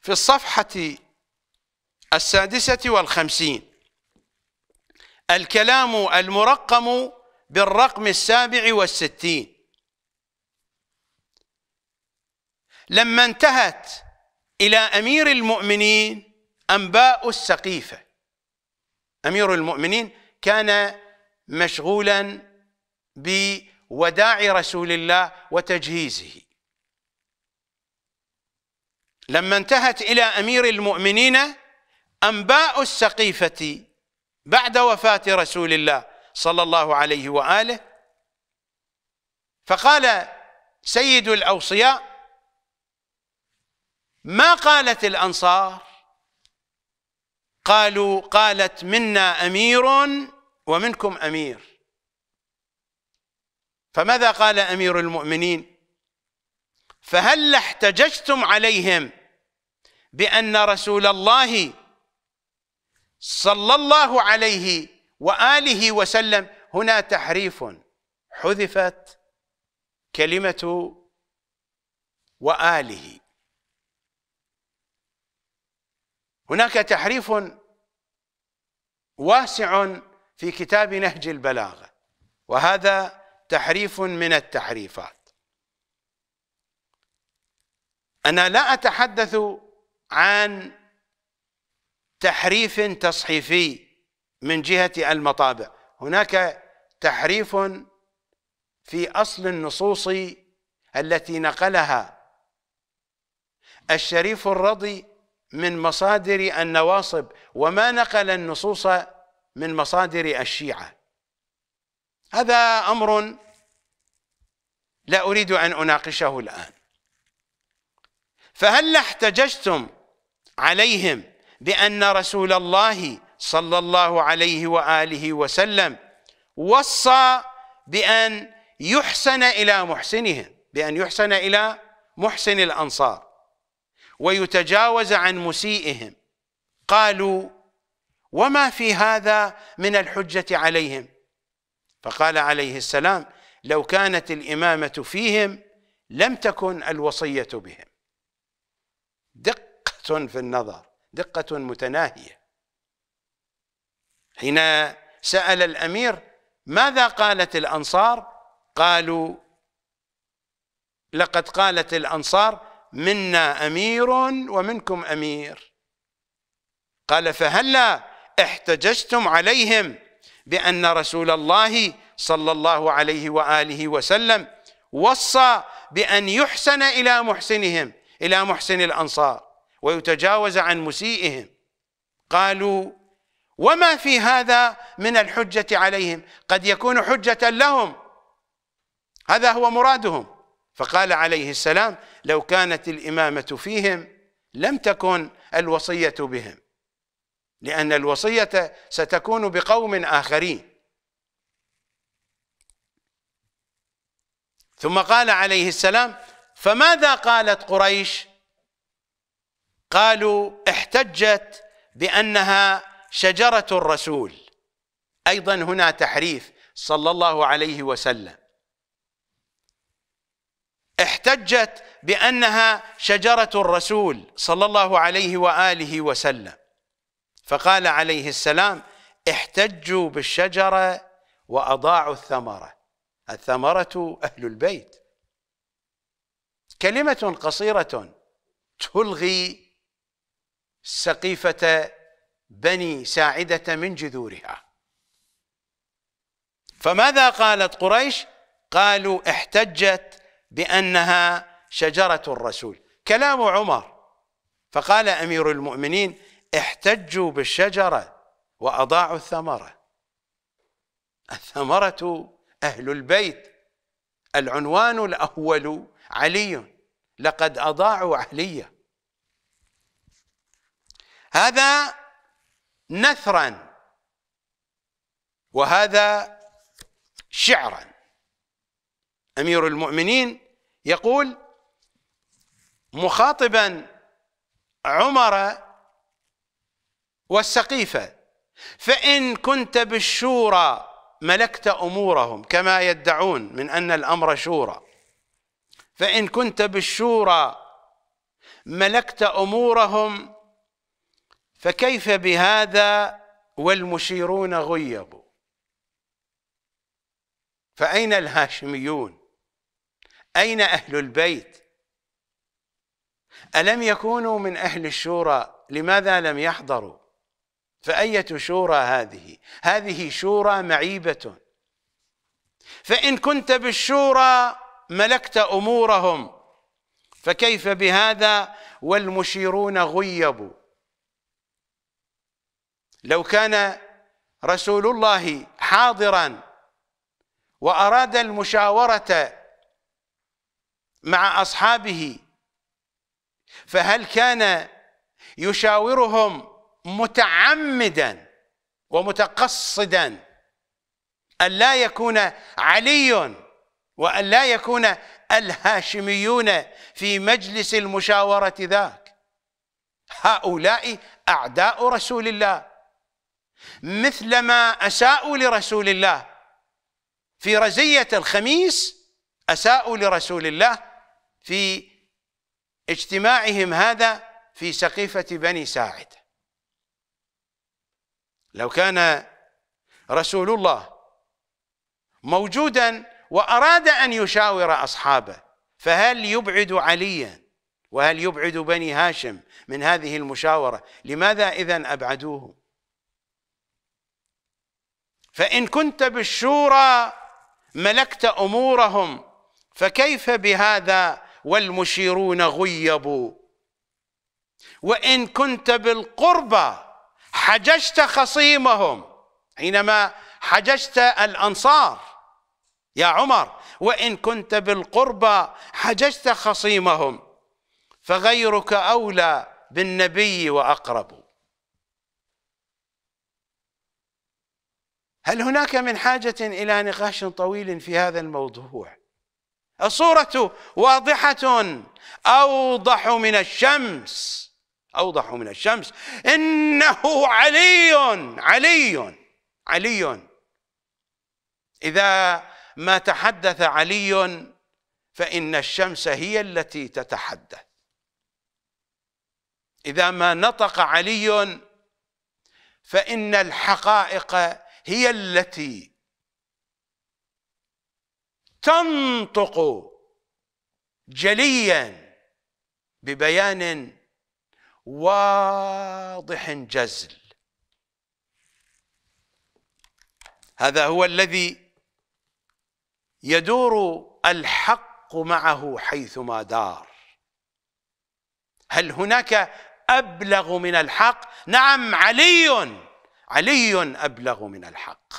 في الصفحة السادسة والخمسين الكلام المرقم بالرقم السابع والستين لما انتهت إلى أمير المؤمنين أنباء السقيفة أمير المؤمنين كان مشغولا بوداع رسول الله وتجهيزه لما انتهت إلى أمير المؤمنين أنباء السقيفة بعد وفاة رسول الله صلى الله عليه وآله فقال سيد الأوصياء ما قالت الأنصار قالوا قالت منا أمير ومنكم أمير فماذا قال أمير المؤمنين فهل احتججتم عليهم بأن رسول الله صلى الله عليه وآله وسلم هنا تحريف حذفت كلمة وآله هناك تحريف واسع في كتاب نهج البلاغة وهذا تحريف من التحريفات أنا لا أتحدث عن تحريف تصحيفي من جهة المطابع هناك تحريف في أصل النصوص التي نقلها الشريف الرضي من مصادر النواصب وما نقل النصوص من مصادر الشيعة هذا أمر لا أريد أن أناقشه الآن فهل احتججتم عليهم بأن رسول الله صلى الله عليه وآله وسلم وصى بأن يحسن إلى محسنهم بأن يحسن إلى محسن الأنصار ويتجاوز عن مسيئهم قالوا وما في هذا من الحجة عليهم فقال عليه السلام لو كانت الإمامة فيهم لم تكن الوصية بهم دقة في النظر دقة متناهية حين سأل الأمير ماذا قالت الأنصار قالوا لقد قالت الأنصار منا أمير ومنكم أمير قال فهلا احتججتم عليهم بأن رسول الله صلى الله عليه وآله وسلم وصى بأن يحسن إلى محسنهم إلى محسن الأنصار ويتجاوز عن مسيئهم قالوا وما في هذا من الحجة عليهم قد يكون حجة لهم هذا هو مرادهم فقال عليه السلام لو كانت الإمامة فيهم لم تكن الوصية بهم لأن الوصية ستكون بقوم آخرين ثم قال عليه السلام فماذا قالت قريش قالوا احتجت بانها شجره الرسول ايضا هنا تحريف صلى الله عليه وسلم احتجت بانها شجره الرسول صلى الله عليه واله وسلم فقال عليه السلام احتجوا بالشجره واضاعوا الثمره الثمره اهل البيت كلمة قصيرة تلغي سقيفة بني ساعدة من جذورها فماذا قالت قريش قالوا احتجت بأنها شجرة الرسول كلام عمر فقال أمير المؤمنين احتجوا بالشجرة وأضاعوا الثمرة الثمرة أهل البيت العنوان الأول علي لقد أضاعوا علي هذا نثرا وهذا شعرا أمير المؤمنين يقول مخاطبا عمر والسقيفة فإن كنت بالشورى ملكت أمورهم كما يدعون من أن الأمر شورى فإن كنت بالشورى ملكت أمورهم فكيف بهذا والمشيرون غيبوا فأين الهاشميون أين أهل البيت ألم يكونوا من أهل الشورى لماذا لم يحضروا فأية شورى هذه هذه شورى معيبة فإن كنت بالشورى ملكت امورهم فكيف بهذا والمشيرون غيبوا لو كان رسول الله حاضرا واراد المشاوره مع اصحابه فهل كان يشاورهم متعمدا ومتقصدا أن لا يكون علي وأن لا يكون الهاشميون في مجلس المشاورة ذاك هؤلاء أعداء رسول الله مثلما أساءوا لرسول الله في رزية الخميس أساءوا لرسول الله في اجتماعهم هذا في سقيفة بني ساعد لو كان رسول الله موجودا وأراد أن يشاور أصحابه فهل يبعد عليا وهل يبعد بني هاشم من هذه المشاورة لماذا إذا أبعدوه فإن كنت بالشورى ملكت أمورهم فكيف بهذا والمشيرون غيبوا وإن كنت بالقربى حججت خصيمهم حينما حججت الأنصار يا عمر وإن كنت بالقربى حججت خصيمهم فغيرك أولى بالنبي وأقرب هل هناك من حاجة إلى نقاش طويل في هذا الموضوع الصورة واضحة أوضح من الشمس أوضح من الشمس إنه علي علي علي إذا ما تحدث علي فإن الشمس هي التي تتحدث إذا ما نطق علي فإن الحقائق هي التي تنطق جليا ببيان واضح جزل هذا هو الذي يدور الحق معه حيثما دار هل هناك أبلغ من الحق؟ نعم علي علي أبلغ من الحق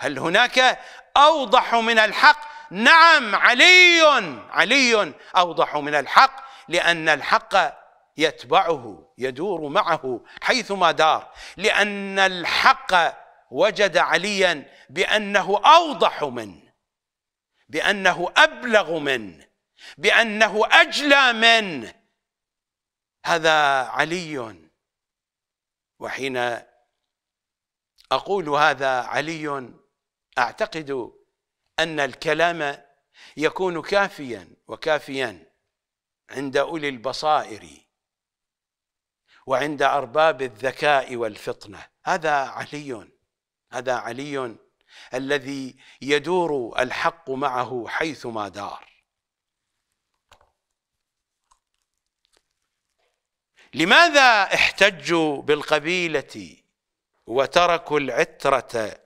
هل هناك أوضح من الحق؟ نعم علي علي أوضح من الحق لأن الحق يتبعه يدور معه حيثما دار لأن الحق وجد عليا بأنه أوضح منه بأنه أبلغ من بأنه أجلى من هذا علي وحين أقول هذا علي أعتقد أن الكلام يكون كافيا وكافيا عند أولي البصائر وعند أرباب الذكاء والفطنة هذا علي هذا علي الذي يدور الحق معه حيثما دار لماذا احتجوا بالقبيله وتركوا العتره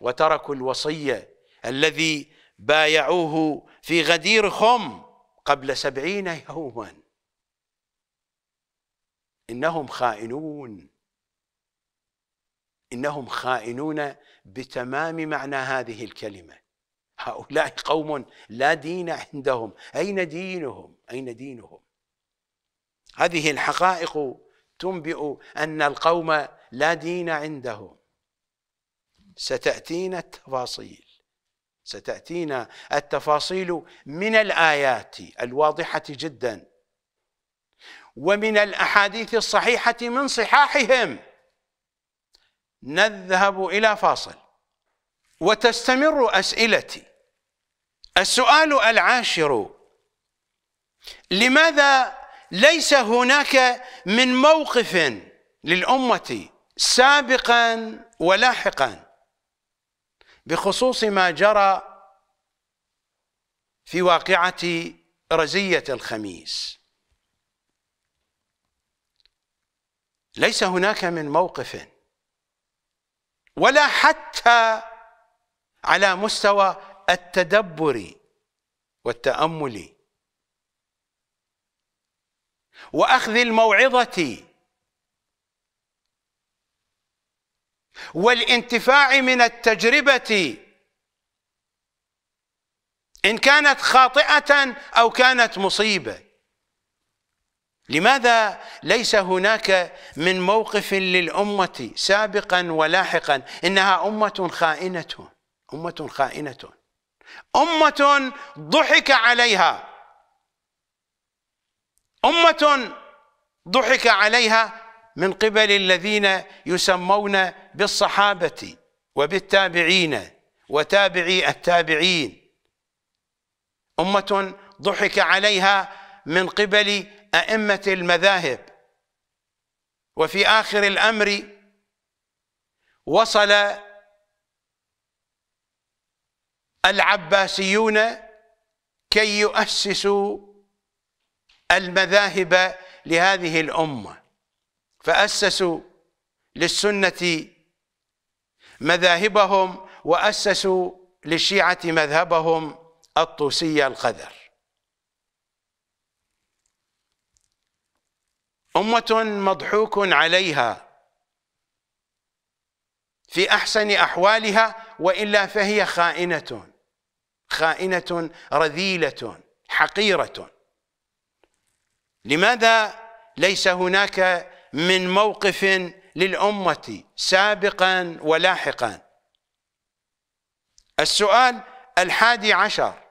وتركوا الوصيه الذي بايعوه في غدير خم قبل سبعين يوما انهم خائنون انهم خائنون بتمام معنى هذه الكلمه هؤلاء قوم لا دين عندهم اين دينهم اين دينهم هذه الحقائق تنبئ ان القوم لا دين عندهم ستاتينا التفاصيل ستاتينا التفاصيل من الايات الواضحه جدا ومن الاحاديث الصحيحه من صحاحهم نذهب إلى فاصل وتستمر أسئلتي السؤال العاشر لماذا ليس هناك من موقف للأمة سابقا ولاحقا بخصوص ما جرى في واقعة رزية الخميس ليس هناك من موقف ولا حتى على مستوى التدبر والتأمل وأخذ الموعظة والانتفاع من التجربة إن كانت خاطئة أو كانت مصيبة لماذا ليس هناك من موقف للأمة سابقا ولاحقا إنها أمة خائنة أمة خائنة أمة ضحك عليها أمة ضحك عليها من قبل الذين يسمون بالصحابة وبالتابعين وتابعي التابعين أمة ضحك عليها من قبل أئمة المذاهب وفي آخر الأمر وصل العباسيون كي يؤسسوا المذاهب لهذه الأمة فأسسوا للسنة مذاهبهم وأسسوا للشيعة مذهبهم الطوسي القذر أمة مضحوك عليها في أحسن أحوالها وإلا فهي خائنة خائنة رذيلة حقيرة لماذا ليس هناك من موقف للأمة سابقا ولاحقا السؤال الحادي عشر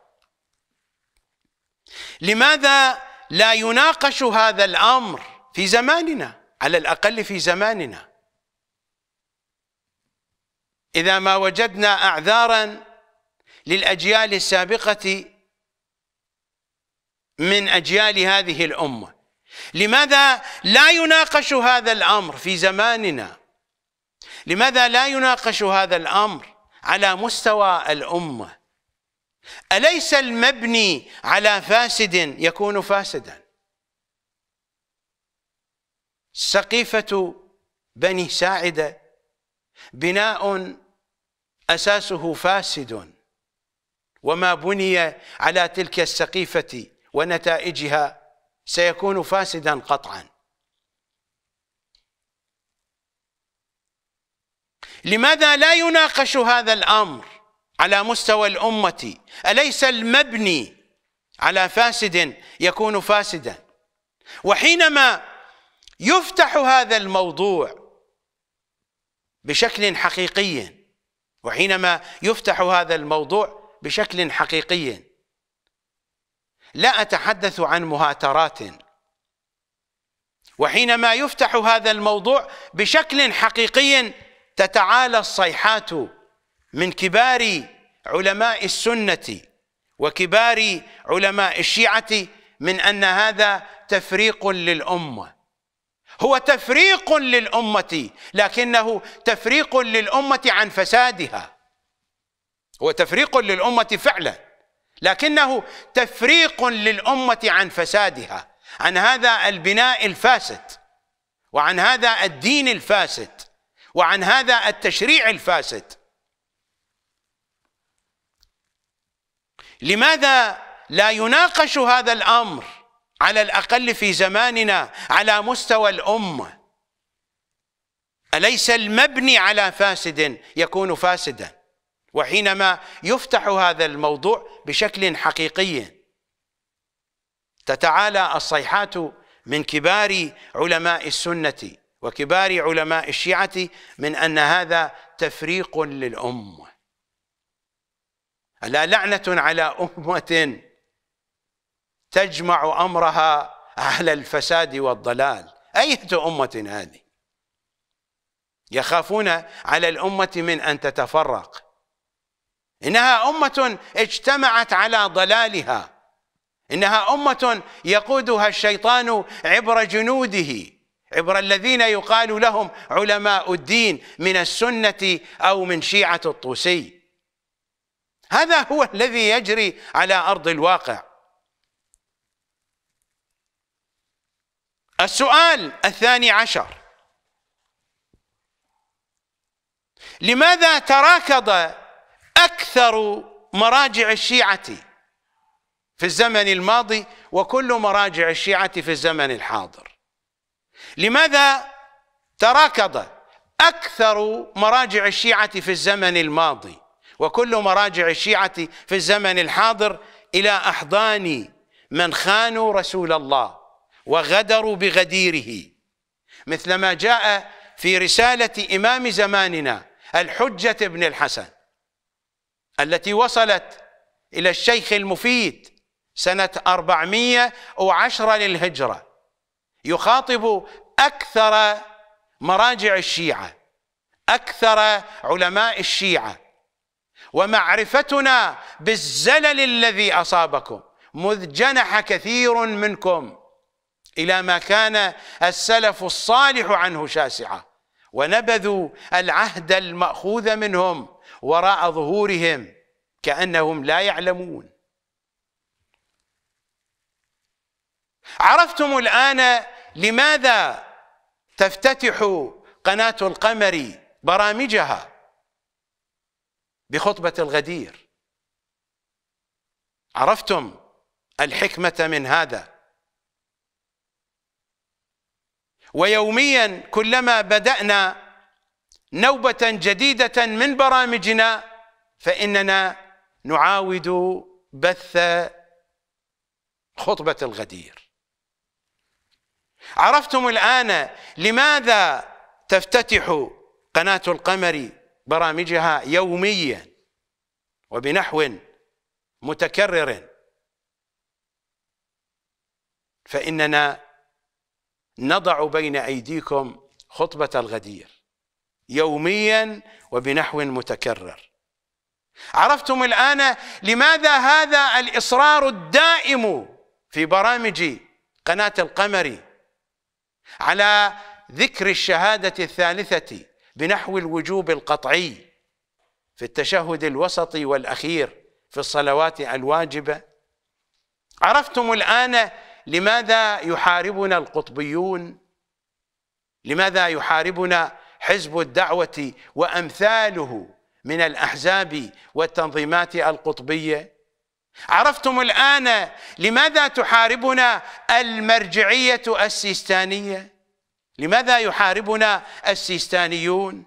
لماذا لا يناقش هذا الأمر في زماننا على الأقل في زماننا إذا ما وجدنا أعذارا للأجيال السابقة من أجيال هذه الأمة لماذا لا يناقش هذا الأمر في زماننا لماذا لا يناقش هذا الأمر على مستوى الأمة أليس المبني على فاسد يكون فاسداً سقيفة بني ساعدة بناء أساسه فاسد وما بني على تلك السقيفة ونتائجها سيكون فاسدا قطعا لماذا لا يناقش هذا الأمر على مستوى الأمة أليس المبني على فاسد يكون فاسدا وحينما يفتح هذا الموضوع بشكل حقيقي وحينما يفتح هذا الموضوع بشكل حقيقي لا أتحدث عن مهاترات وحينما يفتح هذا الموضوع بشكل حقيقي تتعالى الصيحات من كبار علماء السنة وكبار علماء الشيعة من أن هذا تفريق للأمة هو تفريق للأمة لكنه تفريق للأمة عن فسادها هو تفريق للأمة فعلا لكنه تفريق للأمة عن فسادها عن هذا البناء الفاسد وعن هذا الدين الفاسد وعن هذا التشريع الفاسد لماذا لا يناقش هذا الأمر على الأقل في زماننا على مستوى الأمة أليس المبني على فاسد يكون فاسدا وحينما يفتح هذا الموضوع بشكل حقيقي تتعالى الصيحات من كبار علماء السنة وكبار علماء الشيعة من أن هذا تفريق للأمة ألا لعنة على أمة تجمع امرها على الفساد والضلال اية امة هذه يخافون على الامة من ان تتفرق انها امة اجتمعت على ضلالها انها امة يقودها الشيطان عبر جنوده عبر الذين يقال لهم علماء الدين من السنة أو من شيعة الطوسي هذا هو الذي يجري على أرض الواقع السؤال الثاني عشر لماذا تراكض أكثر مراجع الشيعة في الزمن الماضي وكل مراجع الشيعة في الزمن الحاضر لماذا تراكض أكثر مراجع الشيعة في الزمن الماضي وكل مراجع الشيعة في الزمن الحاضر إلى أحضان من خانوا رسول الله وغدروا بغديره مثل ما جاء في رسالة إمام زماننا الحجة ابن الحسن التي وصلت إلى الشيخ المفيد سنة 410 للهجرة يخاطب أكثر مراجع الشيعة أكثر علماء الشيعة ومعرفتنا بالزلل الذي أصابكم مذ جنح كثير منكم إلى ما كان السلف الصالح عنه شاسعة ونبذوا العهد المأخوذ منهم وراء ظهورهم كأنهم لا يعلمون عرفتم الآن لماذا تفتتح قناة القمر برامجها بخطبة الغدير عرفتم الحكمة من هذا ويوميا كلما بدأنا نوبة جديدة من برامجنا فإننا نعاود بث خطبة الغدير عرفتم الآن لماذا تفتتح قناة القمر برامجها يوميا وبنحو متكرر فإننا نضع بين أيديكم خطبة الغدير يوميا وبنحو متكرر عرفتم الآن لماذا هذا الإصرار الدائم في برامج قناة القمر على ذكر الشهادة الثالثة بنحو الوجوب القطعي في التشهد الوسطي والأخير في الصلوات الواجبة عرفتم الآن لماذا يحاربنا القطبيون لماذا يحاربنا حزب الدعوة وأمثاله من الأحزاب والتنظيمات القطبية عرفتم الآن لماذا تحاربنا المرجعية السيستانية لماذا يحاربنا السيستانيون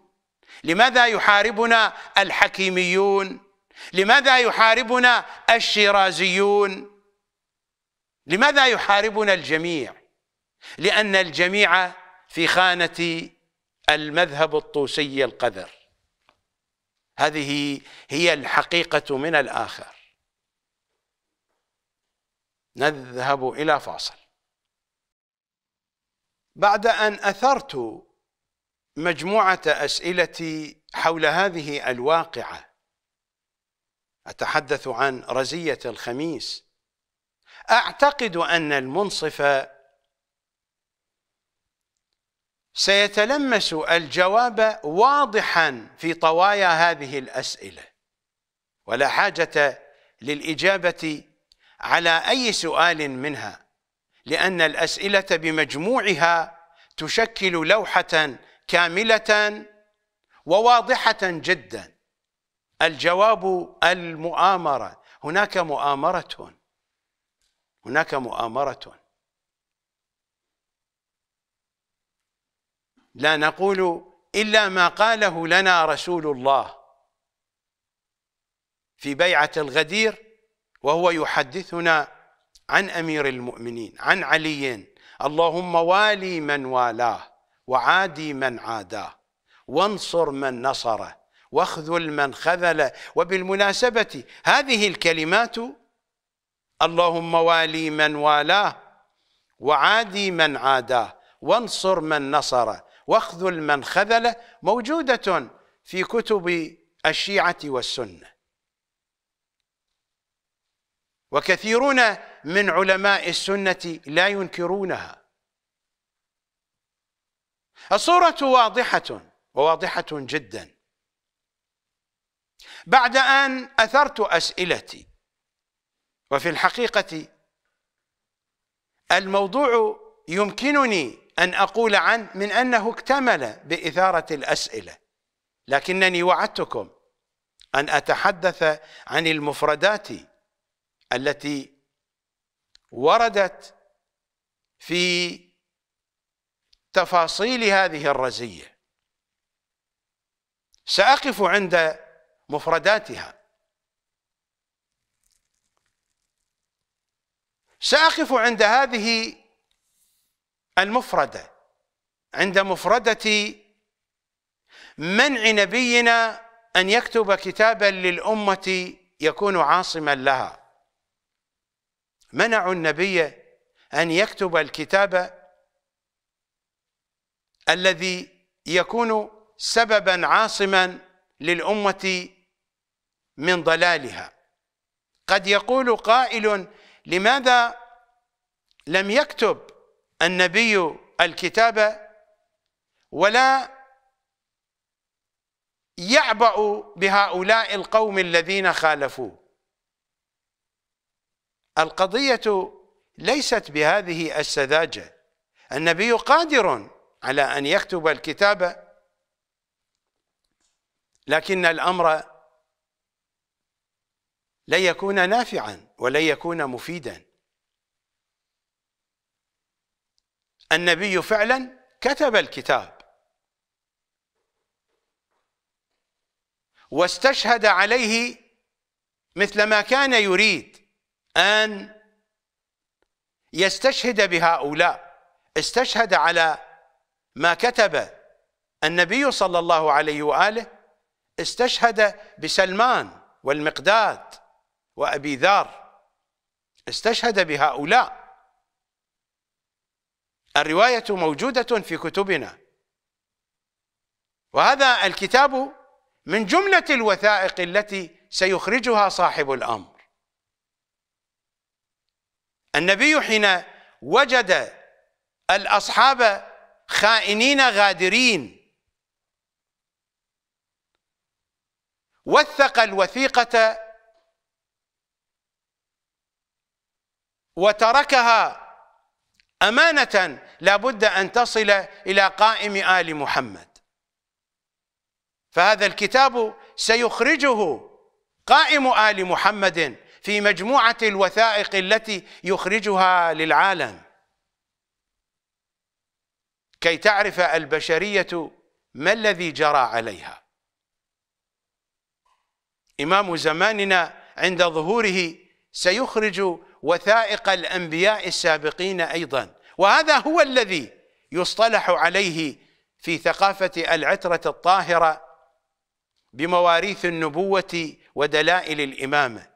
لماذا يحاربنا الحكيميون لماذا يحاربنا الشيرازيون لماذا يحاربنا الجميع لأن الجميع في خانة المذهب الطوسي القذر هذه هي الحقيقة من الآخر نذهب إلى فاصل بعد أن أثرت مجموعة أسئلتي حول هذه الواقعة أتحدث عن رزية الخميس اعتقد ان المنصف سيتلمس الجواب واضحا في طوايا هذه الاسئله ولا حاجه للاجابه على اي سؤال منها لان الاسئله بمجموعها تشكل لوحه كامله وواضحه جدا الجواب المؤامره هناك مؤامره هناك مؤامرة لا نقول إلا ما قاله لنا رسول الله في بيعة الغدير وهو يحدثنا عن أمير المؤمنين عن علي اللهم والي من والاه وعادي من عاداه وانصر من نصره واخذل من خذله وبالمناسبة هذه الكلمات اللهم والي من والاه وعادي من عاداه وانصر من نصره واخذل من خذله موجودة في كتب الشيعة والسنة وكثيرون من علماء السنة لا ينكرونها الصورة واضحة وواضحة جدا بعد أن أثرت أسئلتي وفي الحقيقة الموضوع يمكنني أن أقول عنه من أنه اكتمل بإثارة الأسئلة لكنني وعدتكم أن أتحدث عن المفردات التي وردت في تفاصيل هذه الرزية سأقف عند مفرداتها ساقف عند هذه المفرده عند مفرده منع نبينا ان يكتب كتابا للامه يكون عاصما لها منعوا النبي ان يكتب الكتاب الذي يكون سببا عاصما للامه من ضلالها قد يقول قائل لماذا لم يكتب النبي الكتاب ولا يعبأ بهؤلاء القوم الذين خالفوه القضية ليست بهذه السذاجة النبي قادر على أن يكتب الكتاب لكن الأمر لن يكون نافعا ولن يكون مفيدا النبي فعلا كتب الكتاب واستشهد عليه مثل ما كان يريد أن يستشهد بهؤلاء استشهد على ما كتب النبي صلى الله عليه وآله استشهد بسلمان والمقداد وأبي ذار استشهد بهؤلاء الرواية موجودة في كتبنا وهذا الكتاب من جملة الوثائق التي سيخرجها صاحب الأمر النبي حين وجد الأصحاب خائنين غادرين وثق الوثيقة وتركها أمانة لابد أن تصل إلى قائم آل محمد فهذا الكتاب سيخرجه قائم آل محمد في مجموعة الوثائق التي يخرجها للعالم كي تعرف البشرية ما الذي جرى عليها إمام زماننا عند ظهوره سيخرج وثائق الأنبياء السابقين أيضا وهذا هو الذي يصطلح عليه في ثقافة العترة الطاهرة بمواريث النبوة ودلائل الإمامة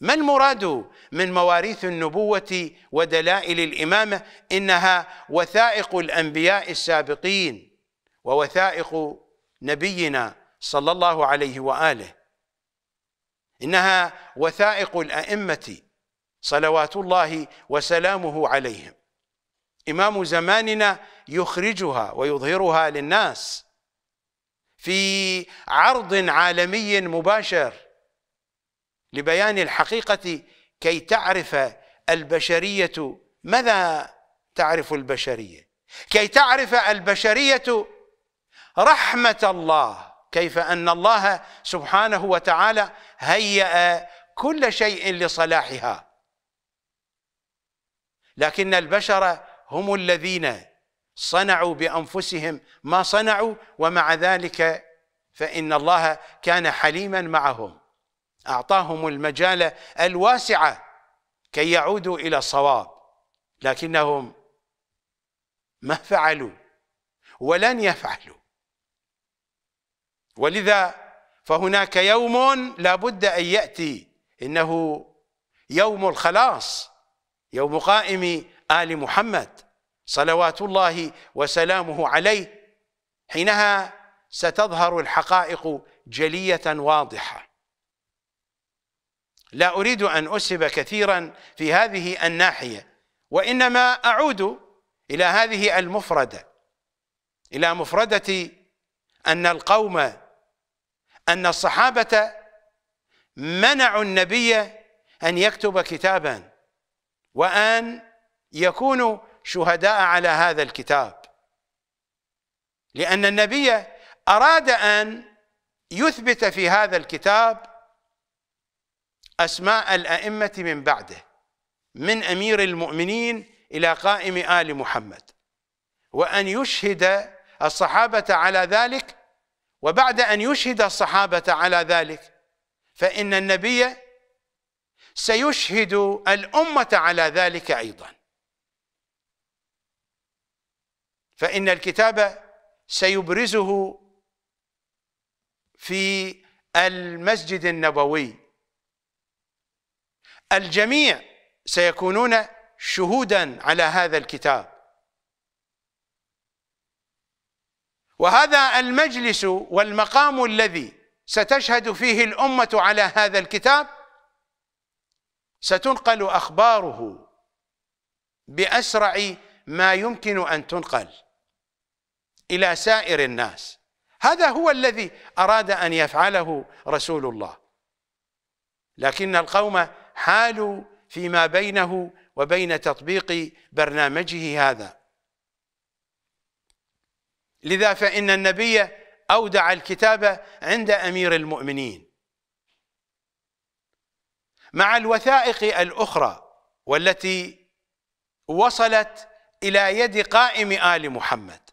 ما المراد من مواريث النبوة ودلائل الإمامة إنها وثائق الأنبياء السابقين ووثائق نبينا صلى الله عليه وآله إنها وثائق الأئمة صلوات الله وسلامه عليهم إمام زماننا يخرجها ويظهرها للناس في عرض عالمي مباشر لبيان الحقيقة كي تعرف البشرية ماذا تعرف البشرية كي تعرف البشرية رحمة الله كيف أن الله سبحانه وتعالى هيأ كل شيء لصلاحها لكن البشر هم الذين صنعوا بانفسهم ما صنعوا ومع ذلك فان الله كان حليما معهم اعطاهم المجال الواسعه كي يعودوا الى الصواب لكنهم ما فعلوا ولن يفعلوا ولذا فهناك يوم لا بد ان ياتي انه يوم الخلاص يوم قائم آل محمد صلوات الله وسلامه عليه حينها ستظهر الحقائق جلية واضحة لا أريد أن أسهب كثيرا في هذه الناحية وإنما أعود إلى هذه المفردة إلى مفردة أن القوم أن الصحابة منعوا النبي أن يكتب كتابا وأن يكونوا شهداء على هذا الكتاب لأن النبي أراد أن يثبت في هذا الكتاب أسماء الأئمة من بعده من أمير المؤمنين إلى قائم آل محمد وأن يشهد الصحابة على ذلك وبعد أن يشهد الصحابة على ذلك فإن النبي سيشهد الأمة على ذلك أيضا فإن الكتاب سيبرزه في المسجد النبوي الجميع سيكونون شهودا على هذا الكتاب وهذا المجلس والمقام الذي ستشهد فيه الأمة على هذا الكتاب ستنقل أخباره بأسرع ما يمكن أن تنقل إلى سائر الناس هذا هو الذي أراد أن يفعله رسول الله لكن القوم حالوا فيما بينه وبين تطبيق برنامجه هذا لذا فإن النبي أودع الكتاب عند أمير المؤمنين مع الوثائق الأخرى والتي وصلت إلى يد قائم آل محمد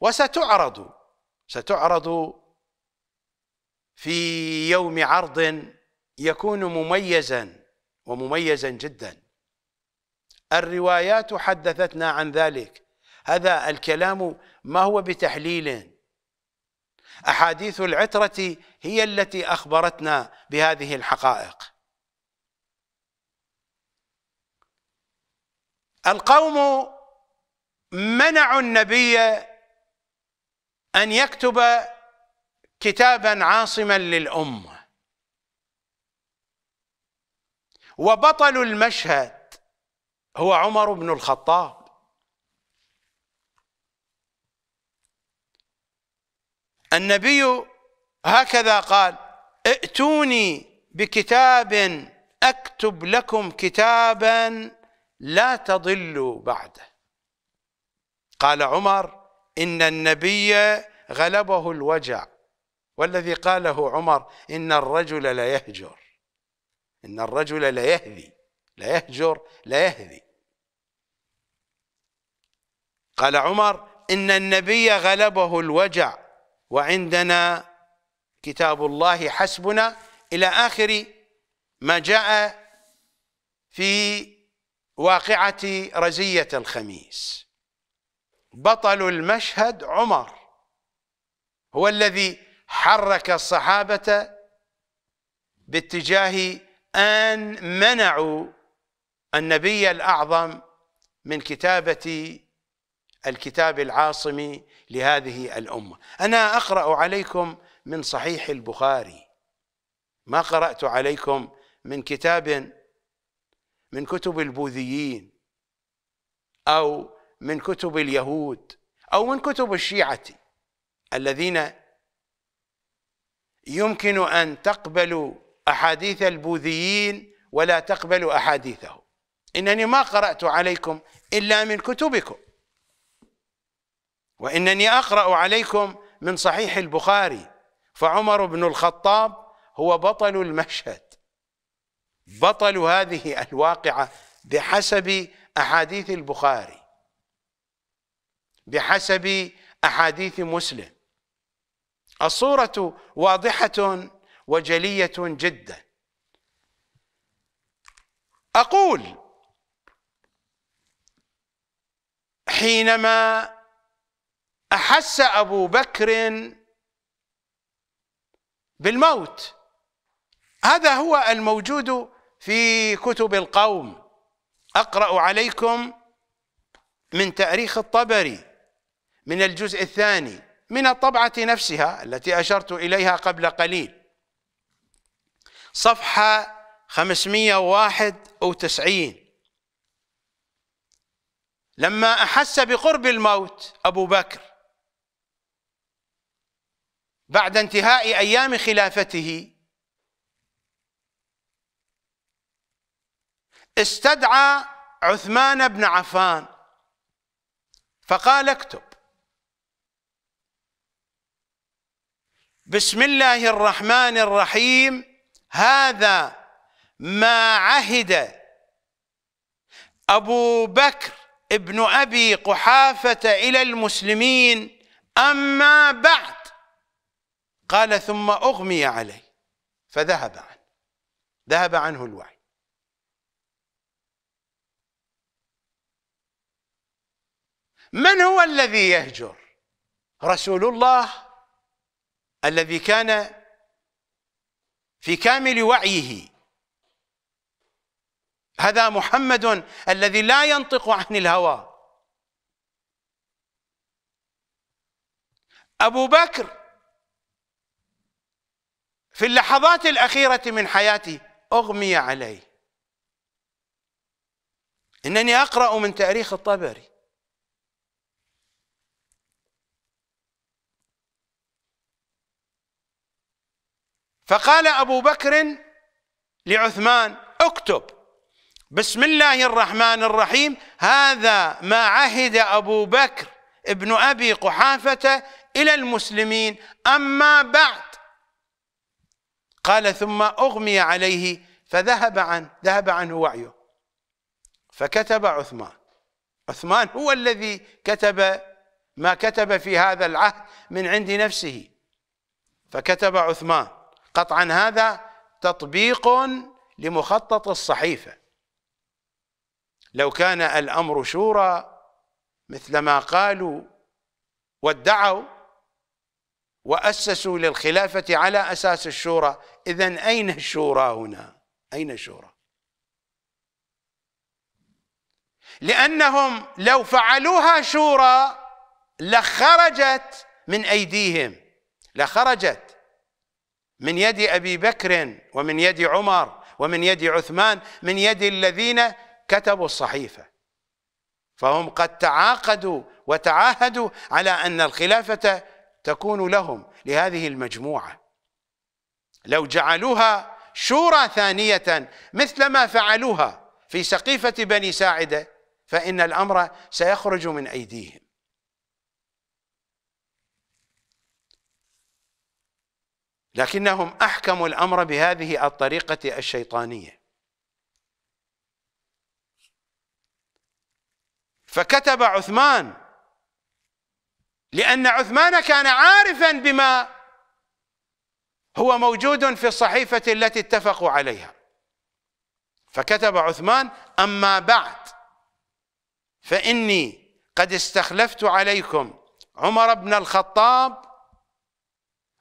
وستعرض ستعرض في يوم عرض يكون مميزا ومميزا جدا الروايات حدثتنا عن ذلك هذا الكلام ما هو بتحليل أحاديث العترة هي التي أخبرتنا بهذه الحقائق القوم منعوا النبي أن يكتب كتابا عاصما للأمة وبطل المشهد هو عمر بن الخطاب النبي هكذا قال ائتوني بكتاب أكتب لكم كتابا لا تضلوا بعده قال عمر إن النبي غلبه الوجع والذي قاله عمر إن الرجل لا يهجر إن الرجل لا يهذي لا يهجر لا يهذي قال عمر إن النبي غلبه الوجع وعندنا كتاب الله حسبنا إلى آخر ما جاء في واقعة رزية الخميس بطل المشهد عمر هو الذي حرك الصحابة باتجاه أن منعوا النبي الأعظم من كتابة الكتاب العاصم لهذه الأمة أنا أقرأ عليكم من صحيح البخاري ما قرأت عليكم من كتاب من كتب البوذيين أو من كتب اليهود أو من كتب الشيعة الذين يمكن أن تقبلوا أحاديث البوذيين ولا تقبلوا أحاديثه إنني ما قرأت عليكم إلا من كتبكم وإنني أقرأ عليكم من صحيح البخاري فعمر بن الخطاب هو بطل المشهد بطل هذه الواقعة بحسب أحاديث البخاري بحسب أحاديث مسلم الصورة واضحة وجلية جدا أقول حينما أحس أبو بكر بالموت هذا هو الموجود في كتب القوم أقرأ عليكم من تاريخ الطبري من الجزء الثاني من الطبعة نفسها التي أشرت إليها قبل قليل صفحة 591 أو لما أحس بقرب الموت أبو بكر بعد انتهاء أيام خلافته استدعى عثمان بن عفان فقال اكتب بسم الله الرحمن الرحيم هذا ما عهد ابو بكر ابن ابي قحافه الى المسلمين اما بعد قال ثم اغمي عليه فذهب عنه ذهب عنه الوعي من هو الذي يهجر رسول الله الذي كان في كامل وعيه هذا محمد الذي لا ينطق عن الهوى أبو بكر في اللحظات الأخيرة من حياته أغمي عليه إنني أقرأ من تاريخ الطبري فقال أبو بكر لعثمان اكتب بسم الله الرحمن الرحيم هذا ما عهد أبو بكر ابن أبي قحافة إلى المسلمين أما بعد قال ثم أغمي عليه فذهب عن ذهب عنه وعيه فكتب عثمان عثمان هو الذي كتب ما كتب في هذا العهد من عند نفسه فكتب عثمان قطعا هذا تطبيق لمخطط الصحيفة لو كان الأمر شورى مثل ما قالوا وادعوا وأسسوا للخلافة على أساس الشورى إذا أين الشورى هنا أين الشورى لأنهم لو فعلوها شورى لخرجت من أيديهم لخرجت من يد أبي بكر ومن يد عمر ومن يد عثمان من يد الذين كتبوا الصحيفة فهم قد تعاقدوا وتعاهدوا على أن الخلافة تكون لهم لهذه المجموعة لو جعلوها شورى ثانية مثل ما فعلوها في سقيفة بني ساعدة فإن الأمر سيخرج من أيديهم لكنهم احكموا الامر بهذه الطريقه الشيطانيه فكتب عثمان لان عثمان كان عارفا بما هو موجود في الصحيفه التي اتفقوا عليها فكتب عثمان اما بعد فاني قد استخلفت عليكم عمر بن الخطاب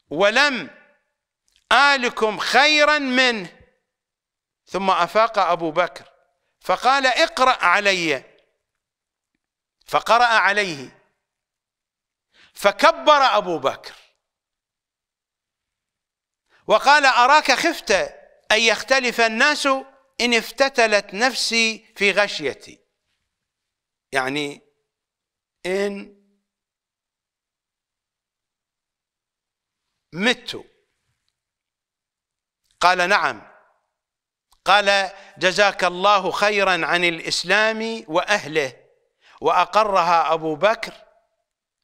ولم آلكم خيرا منه ثم أفاق أبو بكر فقال اقرأ علي فقرأ عليه فكبر أبو بكر وقال أراك خفت أن يختلف الناس إن افتتلت نفسي في غشيتي يعني إن مت قال نعم قال جزاك الله خيرا عن الإسلام وأهله وأقرها أبو بكر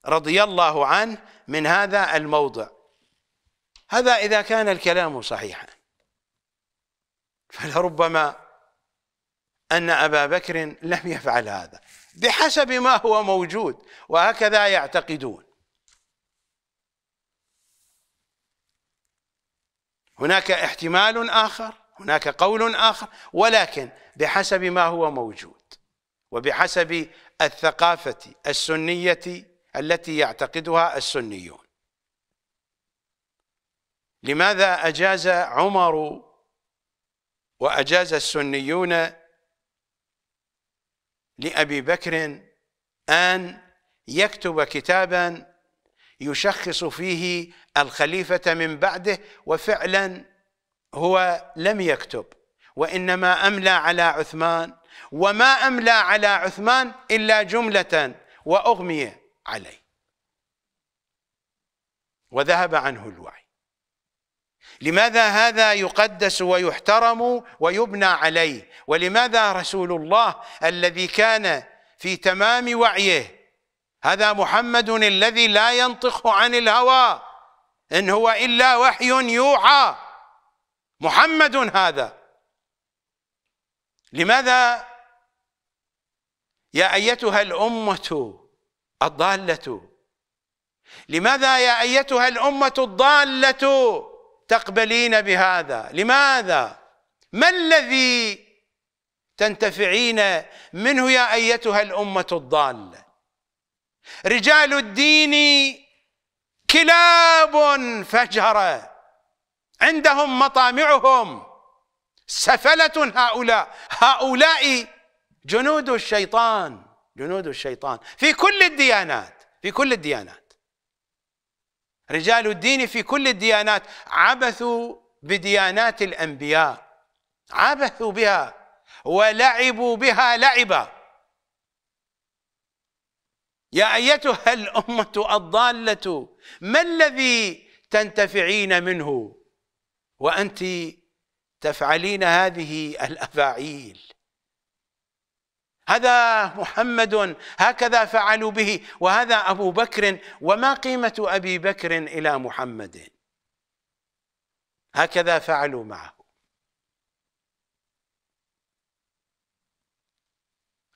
رضي الله عنه من هذا الموضع هذا إذا كان الكلام صحيحا فلربما أن أبا بكر لم يفعل هذا بحسب ما هو موجود وهكذا يعتقدون هناك احتمال آخر هناك قول آخر ولكن بحسب ما هو موجود وبحسب الثقافة السنية التي يعتقدها السنيون لماذا أجاز عمر وأجاز السنيون لأبي بكر أن يكتب كتابا يشخص فيه الخليفة من بعده وفعلا هو لم يكتب وإنما أملى على عثمان وما أملى على عثمان إلا جملة وأغمي عليه وذهب عنه الوعي لماذا هذا يقدس ويحترم ويبنى عليه ولماذا رسول الله الذي كان في تمام وعيه هذا محمد الذي لا ينطق عن الهوى إن هو إلا وحي يوحى محمد هذا لماذا يا أيتها الأمة الضالة لماذا يا أيتها الأمة الضالة تقبلين بهذا لماذا ما الذي تنتفعين منه يا أيتها الأمة الضالة رجال الدين كلاب فجره عندهم مطامعهم سفلة هؤلاء هؤلاء جنود الشيطان جنود الشيطان في كل الديانات في كل الديانات رجال الدين في كل الديانات عبثوا بديانات الأنبياء عبثوا بها ولعبوا بها لعبا يا ايتها الامه الضاله ما الذي تنتفعين منه وانت تفعلين هذه الافاعيل هذا محمد هكذا فعلوا به وهذا ابو بكر وما قيمه ابي بكر الى محمد هكذا فعلوا معه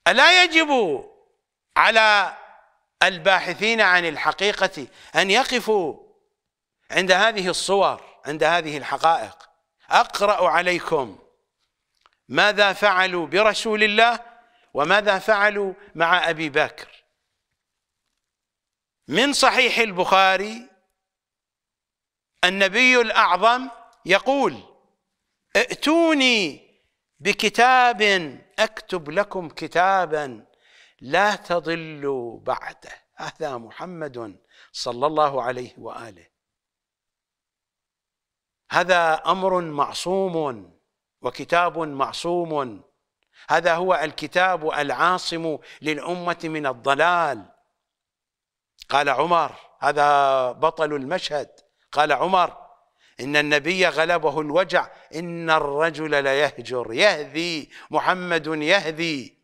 الا يجب على الباحثين عن الحقيقة أن يقفوا عند هذه الصور عند هذه الحقائق أقرأ عليكم ماذا فعلوا برسول الله وماذا فعلوا مع أبي بكر من صحيح البخاري النبي الأعظم يقول ائتوني بكتاب أكتب لكم كتابا لا تضلوا بعده هذا محمد صلى الله عليه واله هذا امر معصوم وكتاب معصوم هذا هو الكتاب العاصم للامه من الضلال قال عمر هذا بطل المشهد قال عمر إن النبي غلبه الوجع إن الرجل ليهجر يهذي محمد يهذي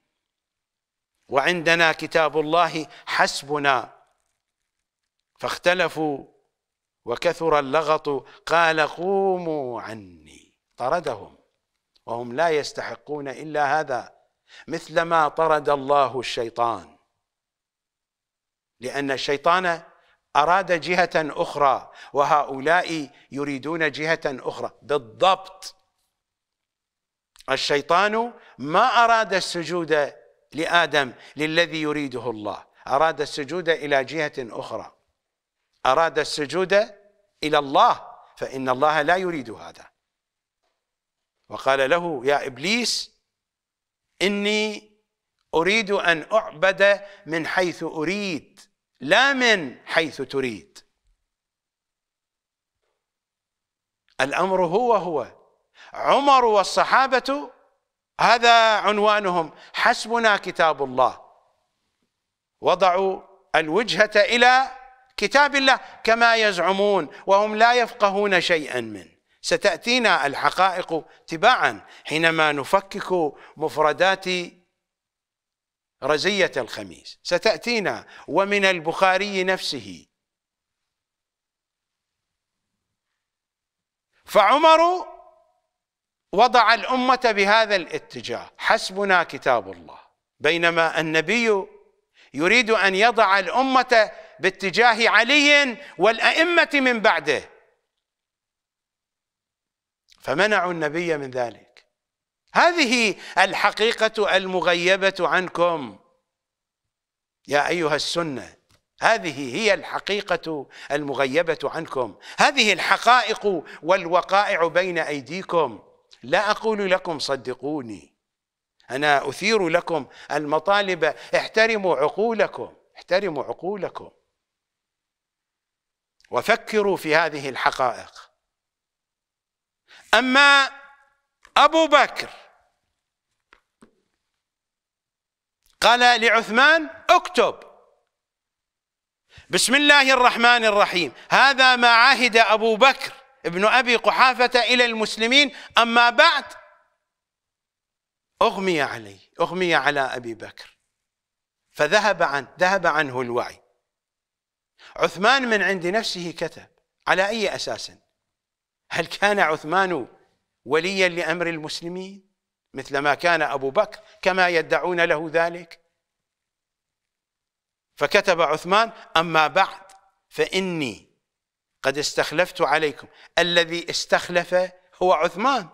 وعندنا كتاب الله حسبنا فاختلفوا وكثر اللغط قال قوموا عني طردهم وهم لا يستحقون الا هذا مثلما طرد الله الشيطان لان الشيطان اراد جهه اخرى وهؤلاء يريدون جهه اخرى بالضبط الشيطان ما اراد السجود لآدم للذي يريده الله أراد السجود إلى جهة أخرى أراد السجود إلى الله فإن الله لا يريد هذا وقال له يا إبليس إني أريد أن أعبد من حيث أريد لا من حيث تريد الأمر هو هو عمر والصحابة هذا عنوانهم حسبنا كتاب الله وضعوا الوجهة إلى كتاب الله كما يزعمون وهم لا يفقهون شيئا منه ستأتينا الحقائق تباعا حينما نفكك مفردات رزية الخميس ستأتينا ومن البخاري نفسه فعمر وضع الامه بهذا الاتجاه حسبنا كتاب الله بينما النبي يريد ان يضع الامه باتجاه علي والائمه من بعده فمنعوا النبي من ذلك هذه الحقيقه المغيبه عنكم يا ايها السنه هذه هي الحقيقه المغيبه عنكم هذه الحقائق والوقائع بين ايديكم لا أقول لكم صدقوني أنا أثير لكم المطالب احترموا عقولكم احترموا عقولكم وفكروا في هذه الحقائق أما أبو بكر قال لعثمان اكتب بسم الله الرحمن الرحيم هذا ما عهد أبو بكر ابن أبي قحافة إلى المسلمين أما بعد أغمي عليه أغمي على أبي بكر فذهب عن ذهب عنه الوعي عثمان من عند نفسه كتب على أي أساس هل كان عثمان وليا لأمر المسلمين مثل ما كان أبو بكر كما يدعون له ذلك فكتب عثمان أما بعد فإني قد استخلفت عليكم الذي استخلف هو عثمان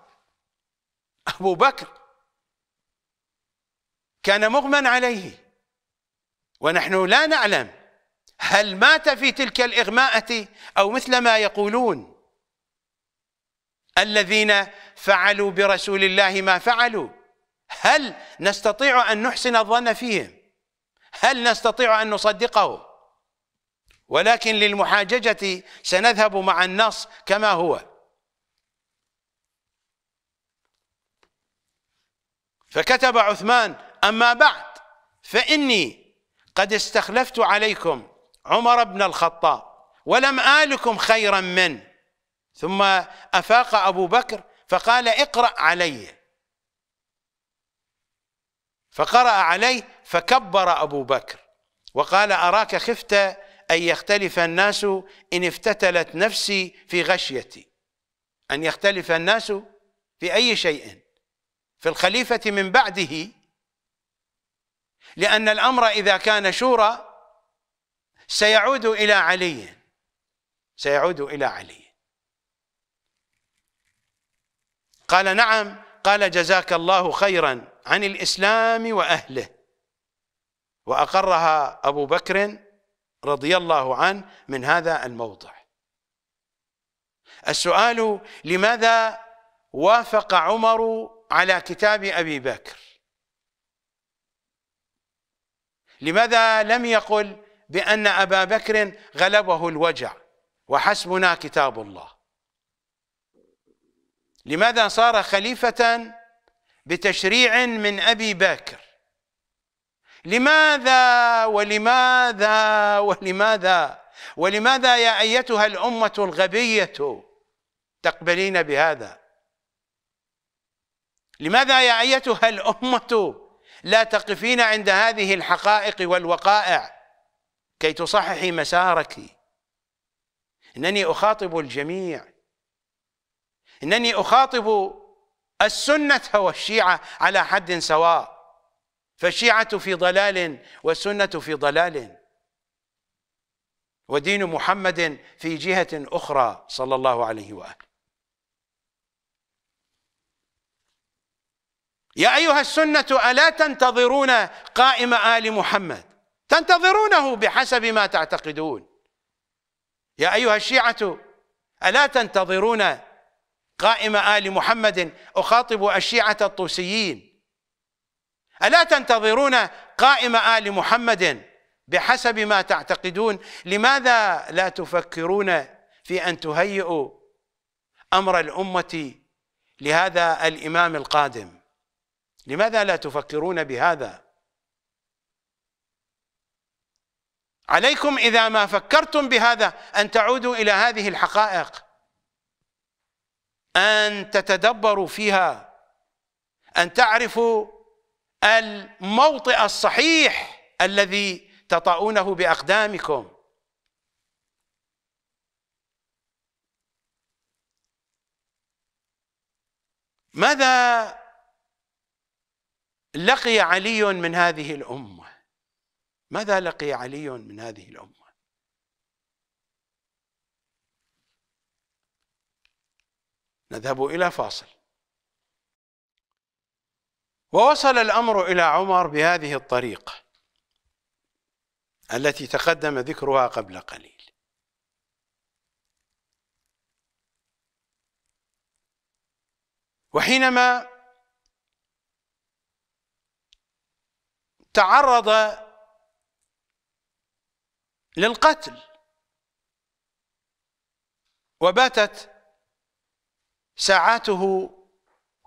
أبو بكر كان مغمى عليه ونحن لا نعلم هل مات في تلك الإغماءة أو مثل ما يقولون الذين فعلوا برسول الله ما فعلوا هل نستطيع أن نحسن الظن فيهم هل نستطيع أن نصدقهم ولكن للمحاججة سنذهب مع النص كما هو فكتب عثمان أما بعد فإني قد استخلفت عليكم عمر بن الخطاب ولم آلكم خيرا منه ثم أفاق أبو بكر فقال اقرأ علي فقرأ عليه فكبر أبو بكر وقال أراك خفت أن يختلف الناس إن افتتلت نفسي في غشيتي أن يختلف الناس في أي شيء في الخليفة من بعده لأن الأمر إذا كان شورى سيعود إلى علي سيعود إلى علي قال نعم قال جزاك الله خيرا عن الإسلام وأهله وأقرها أبو بكر رضي الله عنه من هذا الموضع السؤال لماذا وافق عمر على كتاب أبي بكر لماذا لم يقل بأن أبا بكر غلبه الوجع وحسبنا كتاب الله لماذا صار خليفة بتشريع من أبي بكر لماذا ولماذا ولماذا ولماذا يا ايتها الامه الغبيه تقبلين بهذا لماذا يا ايتها الامه لا تقفين عند هذه الحقائق والوقائع كي تصححي مسارك انني اخاطب الجميع انني اخاطب السنه والشيعه على حد سواء فالشيعة في ضلال والسنة في ضلال ودين محمد في جهة أخرى صلى الله عليه وآله يا أيها السنة ألا تنتظرون قائم آل محمد تنتظرونه بحسب ما تعتقدون يا أيها الشيعة ألا تنتظرون قائم آل محمد أخاطب الشيعة الطوسيين ألا تنتظرون قائم آل محمد بحسب ما تعتقدون لماذا لا تفكرون في أن تهيئوا أمر الأمة لهذا الإمام القادم لماذا لا تفكرون بهذا عليكم إذا ما فكرتم بهذا أن تعودوا إلى هذه الحقائق أن تتدبروا فيها أن تعرفوا الموطئ الصحيح الذي تطؤونه باقدامكم ماذا لقي علي من هذه الامه ماذا لقي علي من هذه الامه نذهب الى فاصل ووصل الأمر إلى عمر بهذه الطريقة التي تقدم ذكرها قبل قليل وحينما تعرض للقتل وباتت ساعاته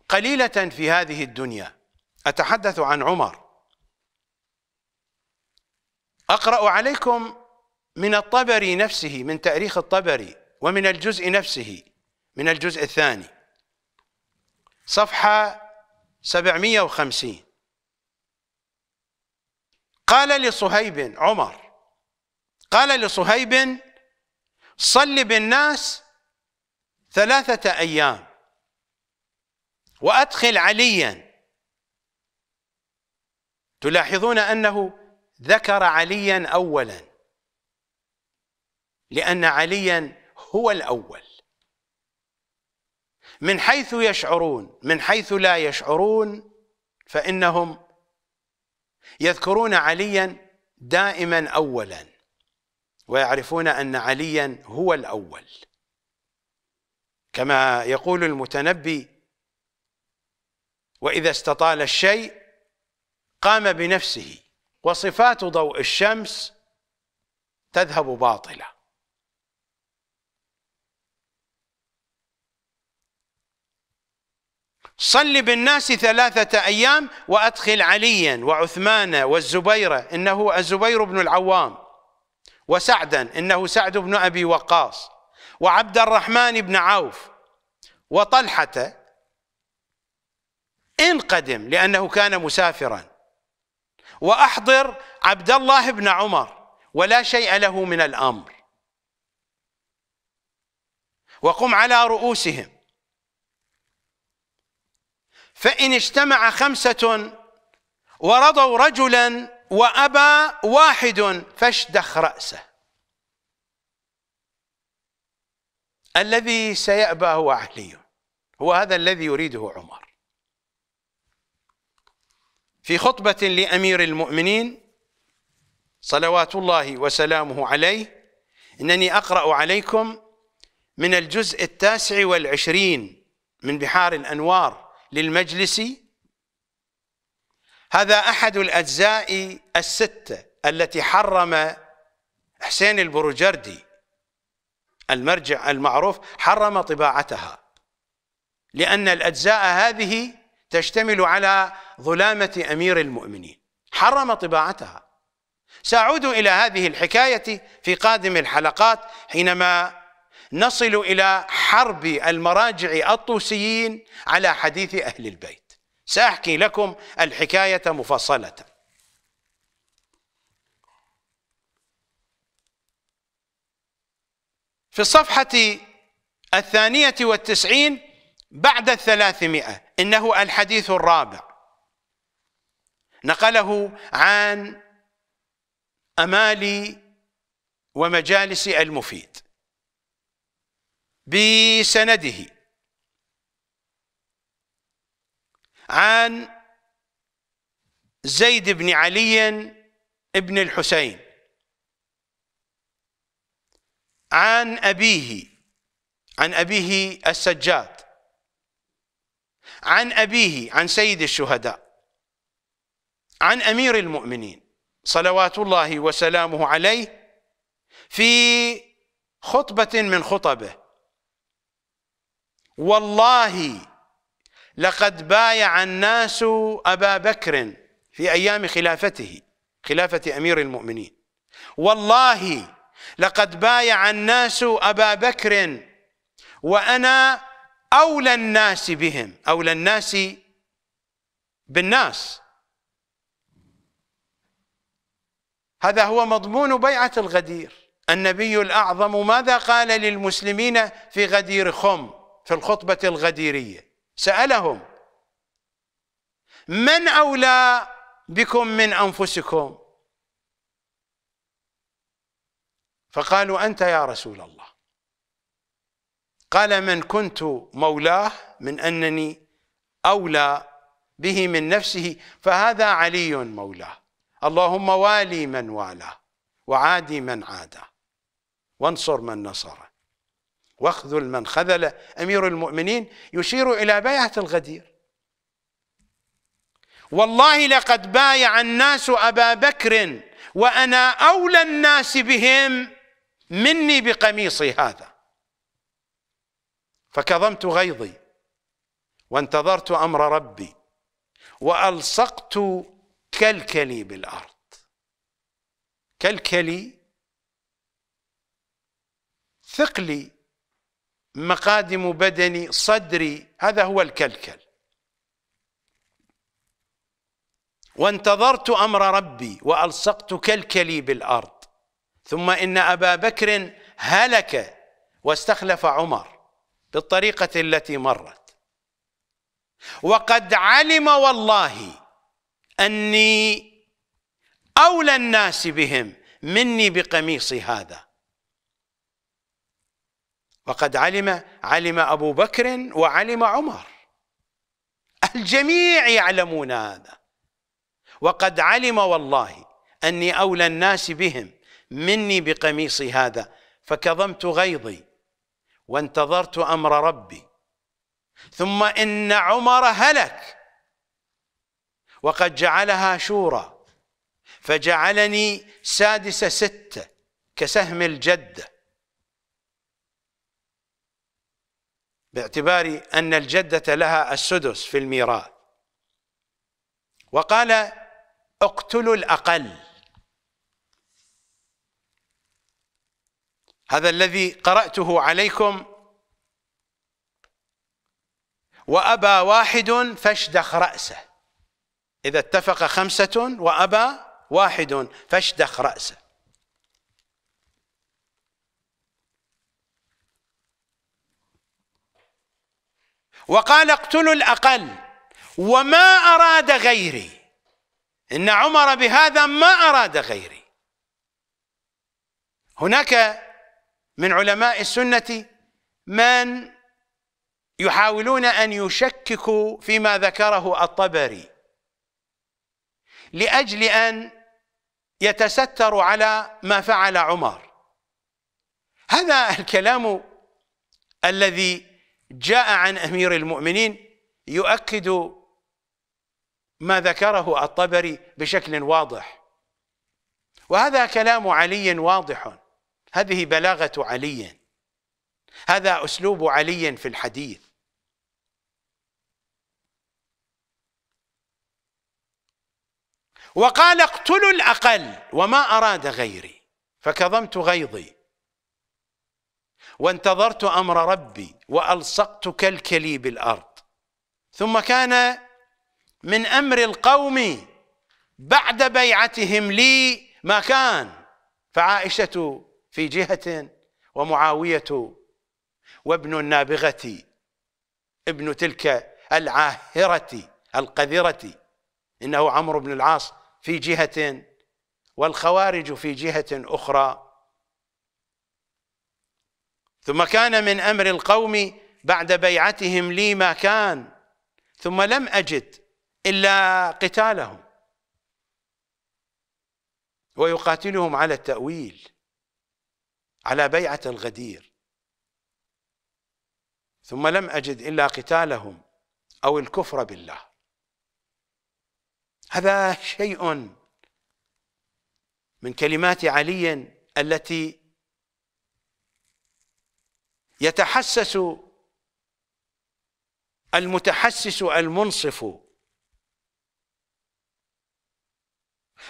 قليلة في هذه الدنيا أتحدث عن عمر أقرأ عليكم من الطبري نفسه من تاريخ الطبري ومن الجزء نفسه من الجزء الثاني صفحة 750 قال لصهيب عمر قال لصهيب صل بالناس ثلاثة أيام وأدخل عليا تلاحظون انه ذكر عليا اولا لان عليا هو الاول من حيث يشعرون من حيث لا يشعرون فانهم يذكرون عليا دائما اولا ويعرفون ان عليا هو الاول كما يقول المتنبي واذا استطال الشيء قام بنفسه وصفات ضوء الشمس تذهب باطله صل بالناس ثلاثة أيام وأدخل عليا وعثمان والزبير إنه الزبير بن العوام وسعدا إنه سعد بن أبي وقاص وعبد الرحمن بن عوف وطلحة إن قدم لأنه كان مسافرا وأحضر عبد الله بن عمر ولا شيء له من الأمر وقم على رؤوسهم فإن اجتمع خمسة ورضوا رجلا وأبى واحد فاشدخ رأسه الذي سيأبى هو علي هو هذا الذي يريده عمر في خطبة لأمير المؤمنين صلوات الله وسلامه عليه إنني أقرأ عليكم من الجزء التاسع والعشرين من بحار الأنوار للمجلس هذا أحد الأجزاء الستة التي حرم حسين البروجردي المرجع المعروف حرم طباعتها لأن الأجزاء هذه تشتمل على ظلامة أمير المؤمنين حرم طباعتها سأعود إلى هذه الحكاية في قادم الحلقات حينما نصل إلى حرب المراجع الطوسيين على حديث أهل البيت سأحكي لكم الحكاية مفصلة في الصفحة الثانية والتسعين بعد الثلاثمائة إنه الحديث الرابع نقله عن أمالي ومجالس المفيد بسنده عن زيد بن علي بن الحسين عن أبيه عن أبيه السجاد عن أبيه عن سيد الشهداء عن أمير المؤمنين صلوات الله وسلامه عليه في خطبة من خطبه والله لقد بايع الناس أبا بكر في أيام خلافته خلافة أمير المؤمنين والله لقد بايع الناس أبا بكر وأنا أولى الناس بهم أولى الناس بالناس هذا هو مضمون بيعة الغدير النبي الأعظم ماذا قال للمسلمين في غدير خم في الخطبة الغديرية سألهم من أولى بكم من أنفسكم فقالوا أنت يا رسول الله قال من كنت مولاه من أنني أولى به من نفسه فهذا علي مولاه اللهم والي من والاه وعادي من عاده وانصر من نصره واخذل من خذله أمير المؤمنين يشير إلى بيعة الغدير والله لقد بايع الناس أبا بكر وأنا أولى الناس بهم مني بقميصي هذا فكظمت غيظي وانتظرت امر ربي والصقت كلكلي بالارض كلكلي ثقلي مقادم بدني صدري هذا هو الكلكل وانتظرت امر ربي والصقت كلكلي بالارض ثم ان ابا بكر هلك واستخلف عمر بالطريقة التي مرت وقد علم والله أني أولى الناس بهم مني بقميصي هذا وقد علم علم أبو بكر وعلم عمر الجميع يعلمون هذا وقد علم والله أني أولى الناس بهم مني بقميصي هذا فكظمت غيظي وانتظرت امر ربي ثم ان عمر هلك وقد جعلها شورى فجعلني سادس سته كسهم الجده باعتبار ان الجده لها السدس في الميراث وقال اقتلوا الاقل هذا الذي قرأته عليكم وأبى واحد فاشدخ رأسه إذا اتفق خمسة وأبى واحد فاشدخ رأسه وقال اقتلوا الأقل وما أراد غيري إن عمر بهذا ما أراد غيري هناك من علماء السنة من يحاولون أن يشككوا فيما ذكره الطبري لأجل أن يتستروا على ما فعل عمر هذا الكلام الذي جاء عن أمير المؤمنين يؤكد ما ذكره الطبري بشكل واضح وهذا كلام علي واضح هذه بلاغة علي هذا أسلوب علي في الحديث وقال اقتلوا الأقل وما أراد غيري فكظمت غيظي وانتظرت أمر ربي وألصقت كالكلي بالأرض ثم كان من أمر القوم بعد بيعتهم لي ما كان فعائشة في جهة ومعاوية وابن النابغة ابن تلك العاهرة القذرة إنه عمرو بن العاص في جهة والخوارج في جهة أخرى ثم كان من أمر القوم بعد بيعتهم لي ما كان ثم لم أجد إلا قتالهم ويقاتلهم على التأويل على بيعة الغدير ثم لم أجد إلا قتالهم أو الكفر بالله هذا شيء من كلمات علي التي يتحسس المتحسس المنصف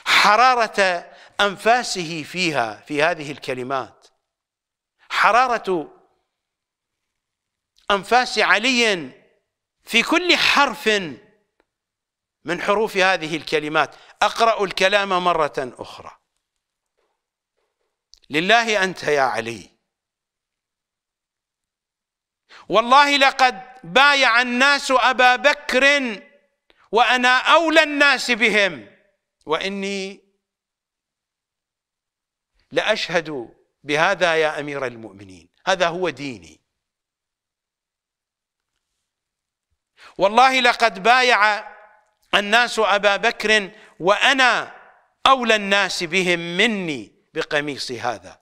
حرارة أنفاسه فيها في هذه الكلمات حرارة أنفاس علي في كل حرف من حروف هذه الكلمات أقرأ الكلام مرة أخرى لله أنت يا علي والله لقد بايع الناس أبا بكر وأنا أولى الناس بهم وإني لأشهد بهذا يا امير المؤمنين هذا هو ديني والله لقد بايع الناس ابا بكر وانا اولى الناس بهم مني بقميص هذا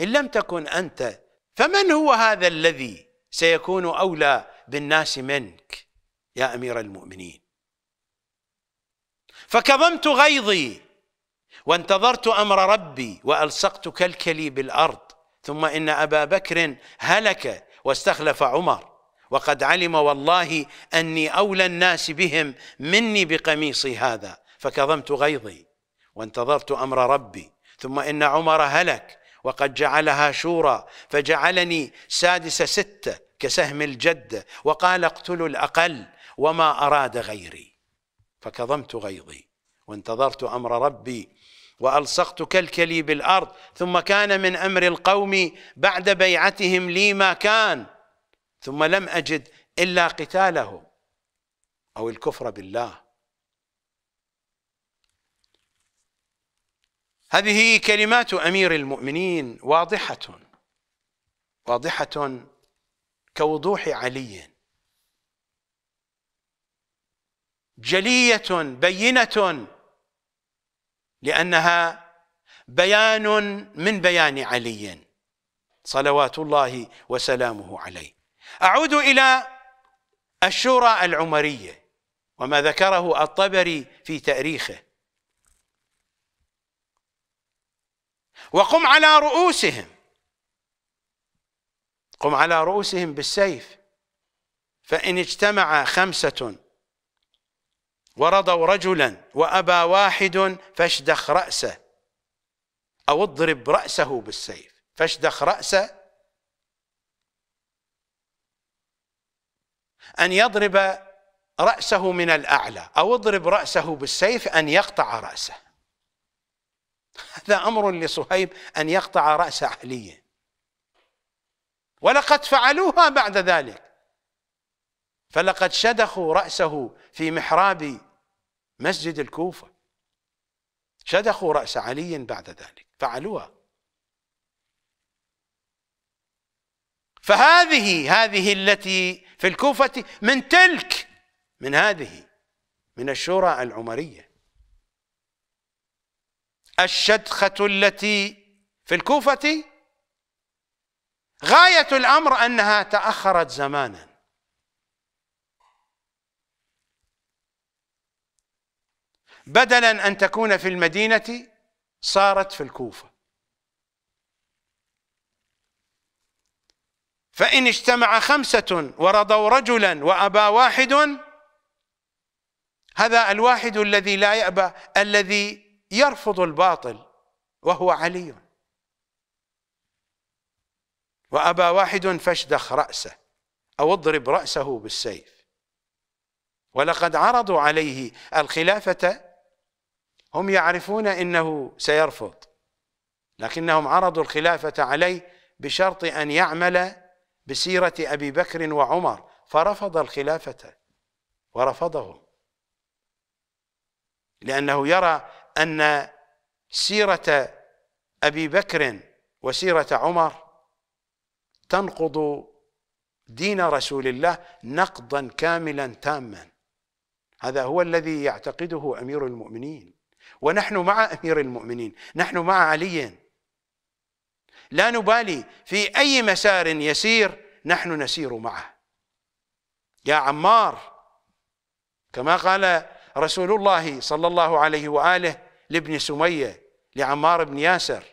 ان لم تكن انت فمن هو هذا الذي سيكون اولى بالناس منك يا امير المؤمنين فكظمت غيظي وانتظرت امر ربي والصقت كلكلي بالارض ثم ان ابا بكر هلك واستخلف عمر وقد علم والله اني اولى الناس بهم مني بقميصي هذا فكظمت غيظي وانتظرت امر ربي ثم ان عمر هلك وقد جعلها شورى فجعلني سادس سته كسهم الجده وقال اقتلوا الاقل وما اراد غيري فكظمت غيظي وانتظرت امر ربي والصقتك الكلي بالارض ثم كان من امر القوم بعد بيعتهم لي ما كان ثم لم اجد الا قتالهم او الكفر بالله هذه كلمات امير المؤمنين واضحه واضحه كوضوح علي جليه بينه لأنها بيان من بيان علي صلوات الله وسلامه عليه أعود إلى الشورى العمرية وما ذكره الطبري في تأريخه وقم على رؤوسهم قم على رؤوسهم بالسيف فإن اجتمع خمسة ورضوا رجلا وأبى واحد فاشدخ رأسه أو اضرب رأسه بالسيف فاشدخ رأسه أن يضرب رأسه من الأعلى أو اضرب رأسه بالسيف أن يقطع رأسه هذا أمر لصهيب أن يقطع رأس علي ولقد فعلوها بعد ذلك فلقد شدخوا رأسه في محراب مسجد الكوفة شدخوا رأس علي بعد ذلك فعلوها فهذه هذه التي في الكوفة من تلك من هذه من الشورى العمرية الشدخة التي في الكوفة غاية الأمر أنها تأخرت زمانا بدلا أن تكون في المدينة صارت في الكوفة فإن اجتمع خمسة ورضوا رجلا وأبى واحد هذا الواحد الذي لا يأبى الذي يرفض الباطل وهو علي وأبى واحد فاشدخ رأسه أو اضرب رأسه بالسيف ولقد عرضوا عليه الخلافة هم يعرفون انه سيرفض لكنهم عرضوا الخلافه عليه بشرط ان يعمل بسيره ابي بكر وعمر فرفض الخلافه ورفضهم لانه يرى ان سيره ابي بكر وسيره عمر تنقض دين رسول الله نقضا كاملا تاما هذا هو الذي يعتقده امير المؤمنين ونحن مع امير المؤمنين نحن مع علي لا نبالي في اي مسار يسير نحن نسير معه يا عمار كما قال رسول الله صلى الله عليه واله لابن سميه لعمار بن ياسر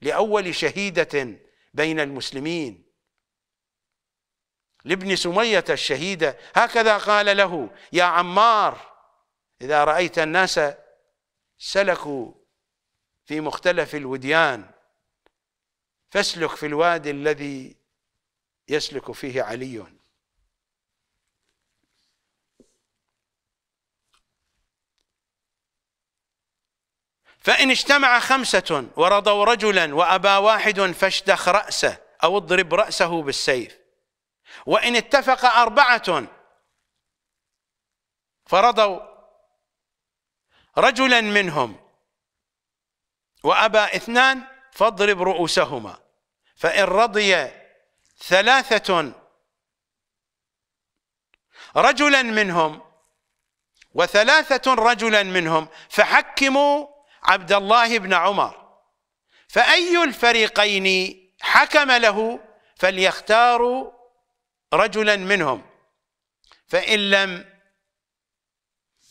لاول شهيده بين المسلمين لابن سميه الشهيده هكذا قال له يا عمار اذا رايت الناس سلكوا في مختلف الوديان فاسلك في الوادي الذي يسلك فيه علي فإن اجتمع خمسة ورضوا رجلا وأبى واحد فاشدخ رأسه أو اضرب رأسه بالسيف وإن اتفق أربعة فرضوا رجلا منهم وأبى اثنان فاضرب رؤوسهما فإن رضي ثلاثة رجلا منهم وثلاثة رجلا منهم فحكموا عبد الله بن عمر فأي الفريقين حكم له فليختاروا رجلا منهم فإن لم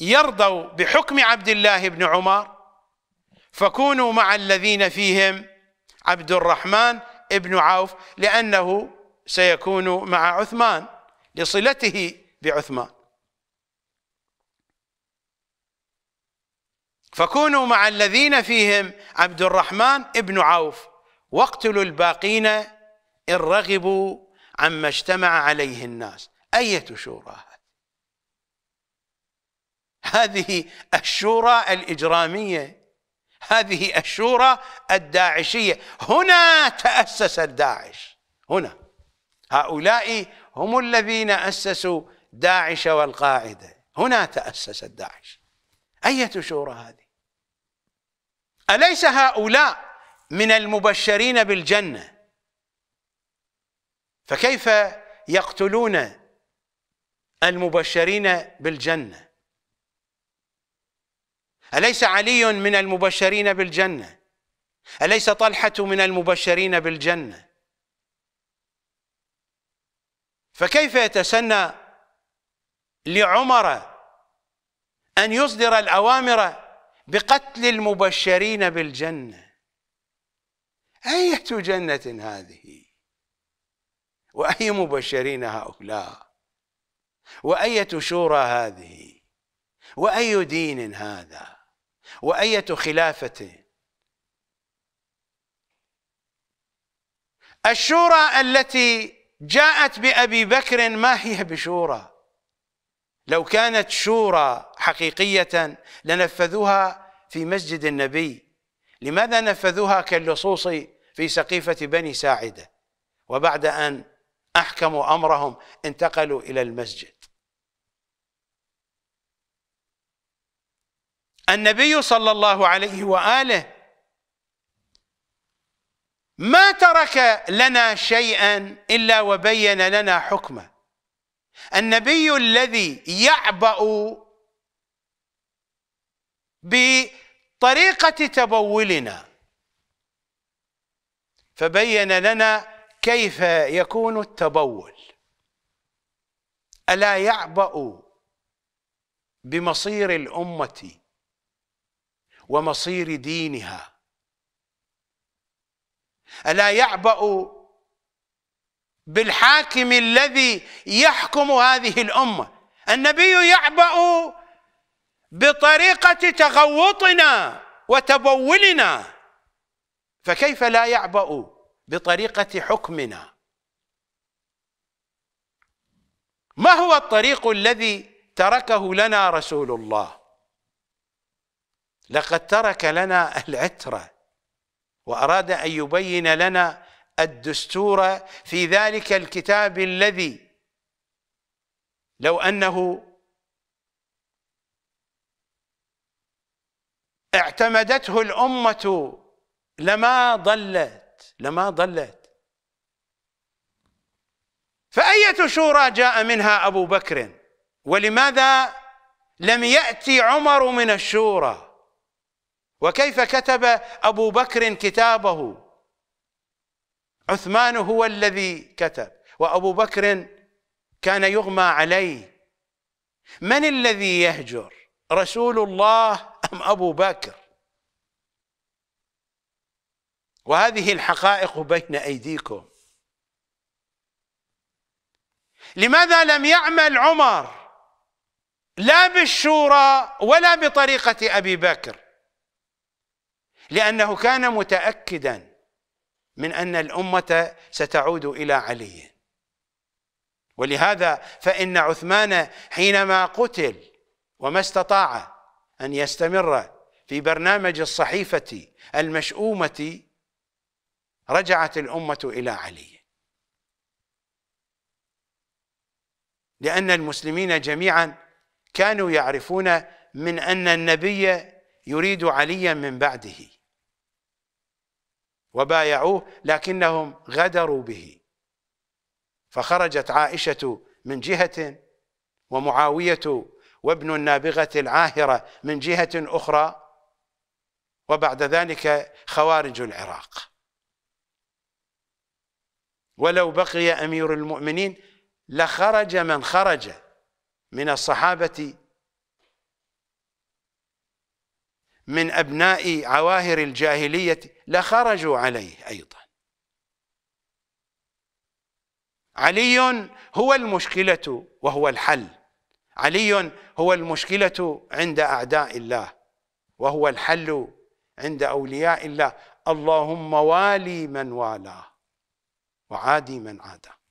يرضوا بحكم عبد الله بن عمر فكونوا مع الذين فيهم عبد الرحمن بن عوف لأنه سيكون مع عثمان لصلته بعثمان فكونوا مع الذين فيهم عبد الرحمن بن عوف واقتلوا الباقين إن رغبوا عما اجتمع عليه الناس أية شورى هذه الشورى الاجراميه هذه الشورى الداعشيه هنا تاسست داعش هنا هؤلاء هم الذين اسسوا داعش والقاعده هنا تاسست داعش اية شورى هذه اليس هؤلاء من المبشرين بالجنه فكيف يقتلون المبشرين بالجنه أليس علي من المبشرين بالجنة أليس طلحة من المبشرين بالجنة فكيف يتسنى لعمر أن يصدر الأوامر بقتل المبشرين بالجنة أية جنة هذه وأي مبشرين هؤلاء وأية شورى هذه وأي دين هذا وأية خلافة الشورى التي جاءت بأبي بكر ما هي بشورى لو كانت شورى حقيقية لنفذوها في مسجد النبي لماذا نفذوها كاللصوص في سقيفة بني ساعدة وبعد أن أحكموا أمرهم انتقلوا إلى المسجد النبي صلى الله عليه واله ما ترك لنا شيئا الا وبين لنا حكمه النبي الذي يعبأ بطريقه تبولنا فبين لنا كيف يكون التبول الا يعبأ بمصير الامه ومصير دينها الا يعبأ بالحاكم الذي يحكم هذه الامه النبي يعبأ بطريقه تغوطنا وتبولنا فكيف لا يعبأ بطريقه حكمنا ما هو الطريق الذي تركه لنا رسول الله لقد ترك لنا العترة وأراد أن يبين لنا الدستور في ذلك الكتاب الذي لو أنه اعتمدته الأمة لما ضلت لما ضلت فأية شورى جاء منها أبو بكر ولماذا لم يأتي عمر من الشورى وكيف كتب أبو بكر كتابه عثمان هو الذي كتب وأبو بكر كان يغمى عليه من الذي يهجر رسول الله أم أبو بكر وهذه الحقائق بين أيديكم لماذا لم يعمل عمر لا بالشورى ولا بطريقة أبي بكر لأنه كان متأكدا من أن الأمة ستعود إلى علي ولهذا فإن عثمان حينما قتل وما استطاع أن يستمر في برنامج الصحيفة المشؤومة رجعت الأمة إلى علي لأن المسلمين جميعا كانوا يعرفون من أن النبي يريد عليا من بعده وبايعوه لكنهم غدروا به فخرجت عائشة من جهة ومعاوية وابن النابغة العاهرة من جهة أخرى وبعد ذلك خوارج العراق ولو بقي أمير المؤمنين لخرج من خرج من الصحابة من أبناء عواهر الجاهلية لخرجوا عليه أيضا علي هو المشكلة وهو الحل علي هو المشكلة عند أعداء الله وهو الحل عند أولياء الله اللهم والي من والاه وعادي من عاداه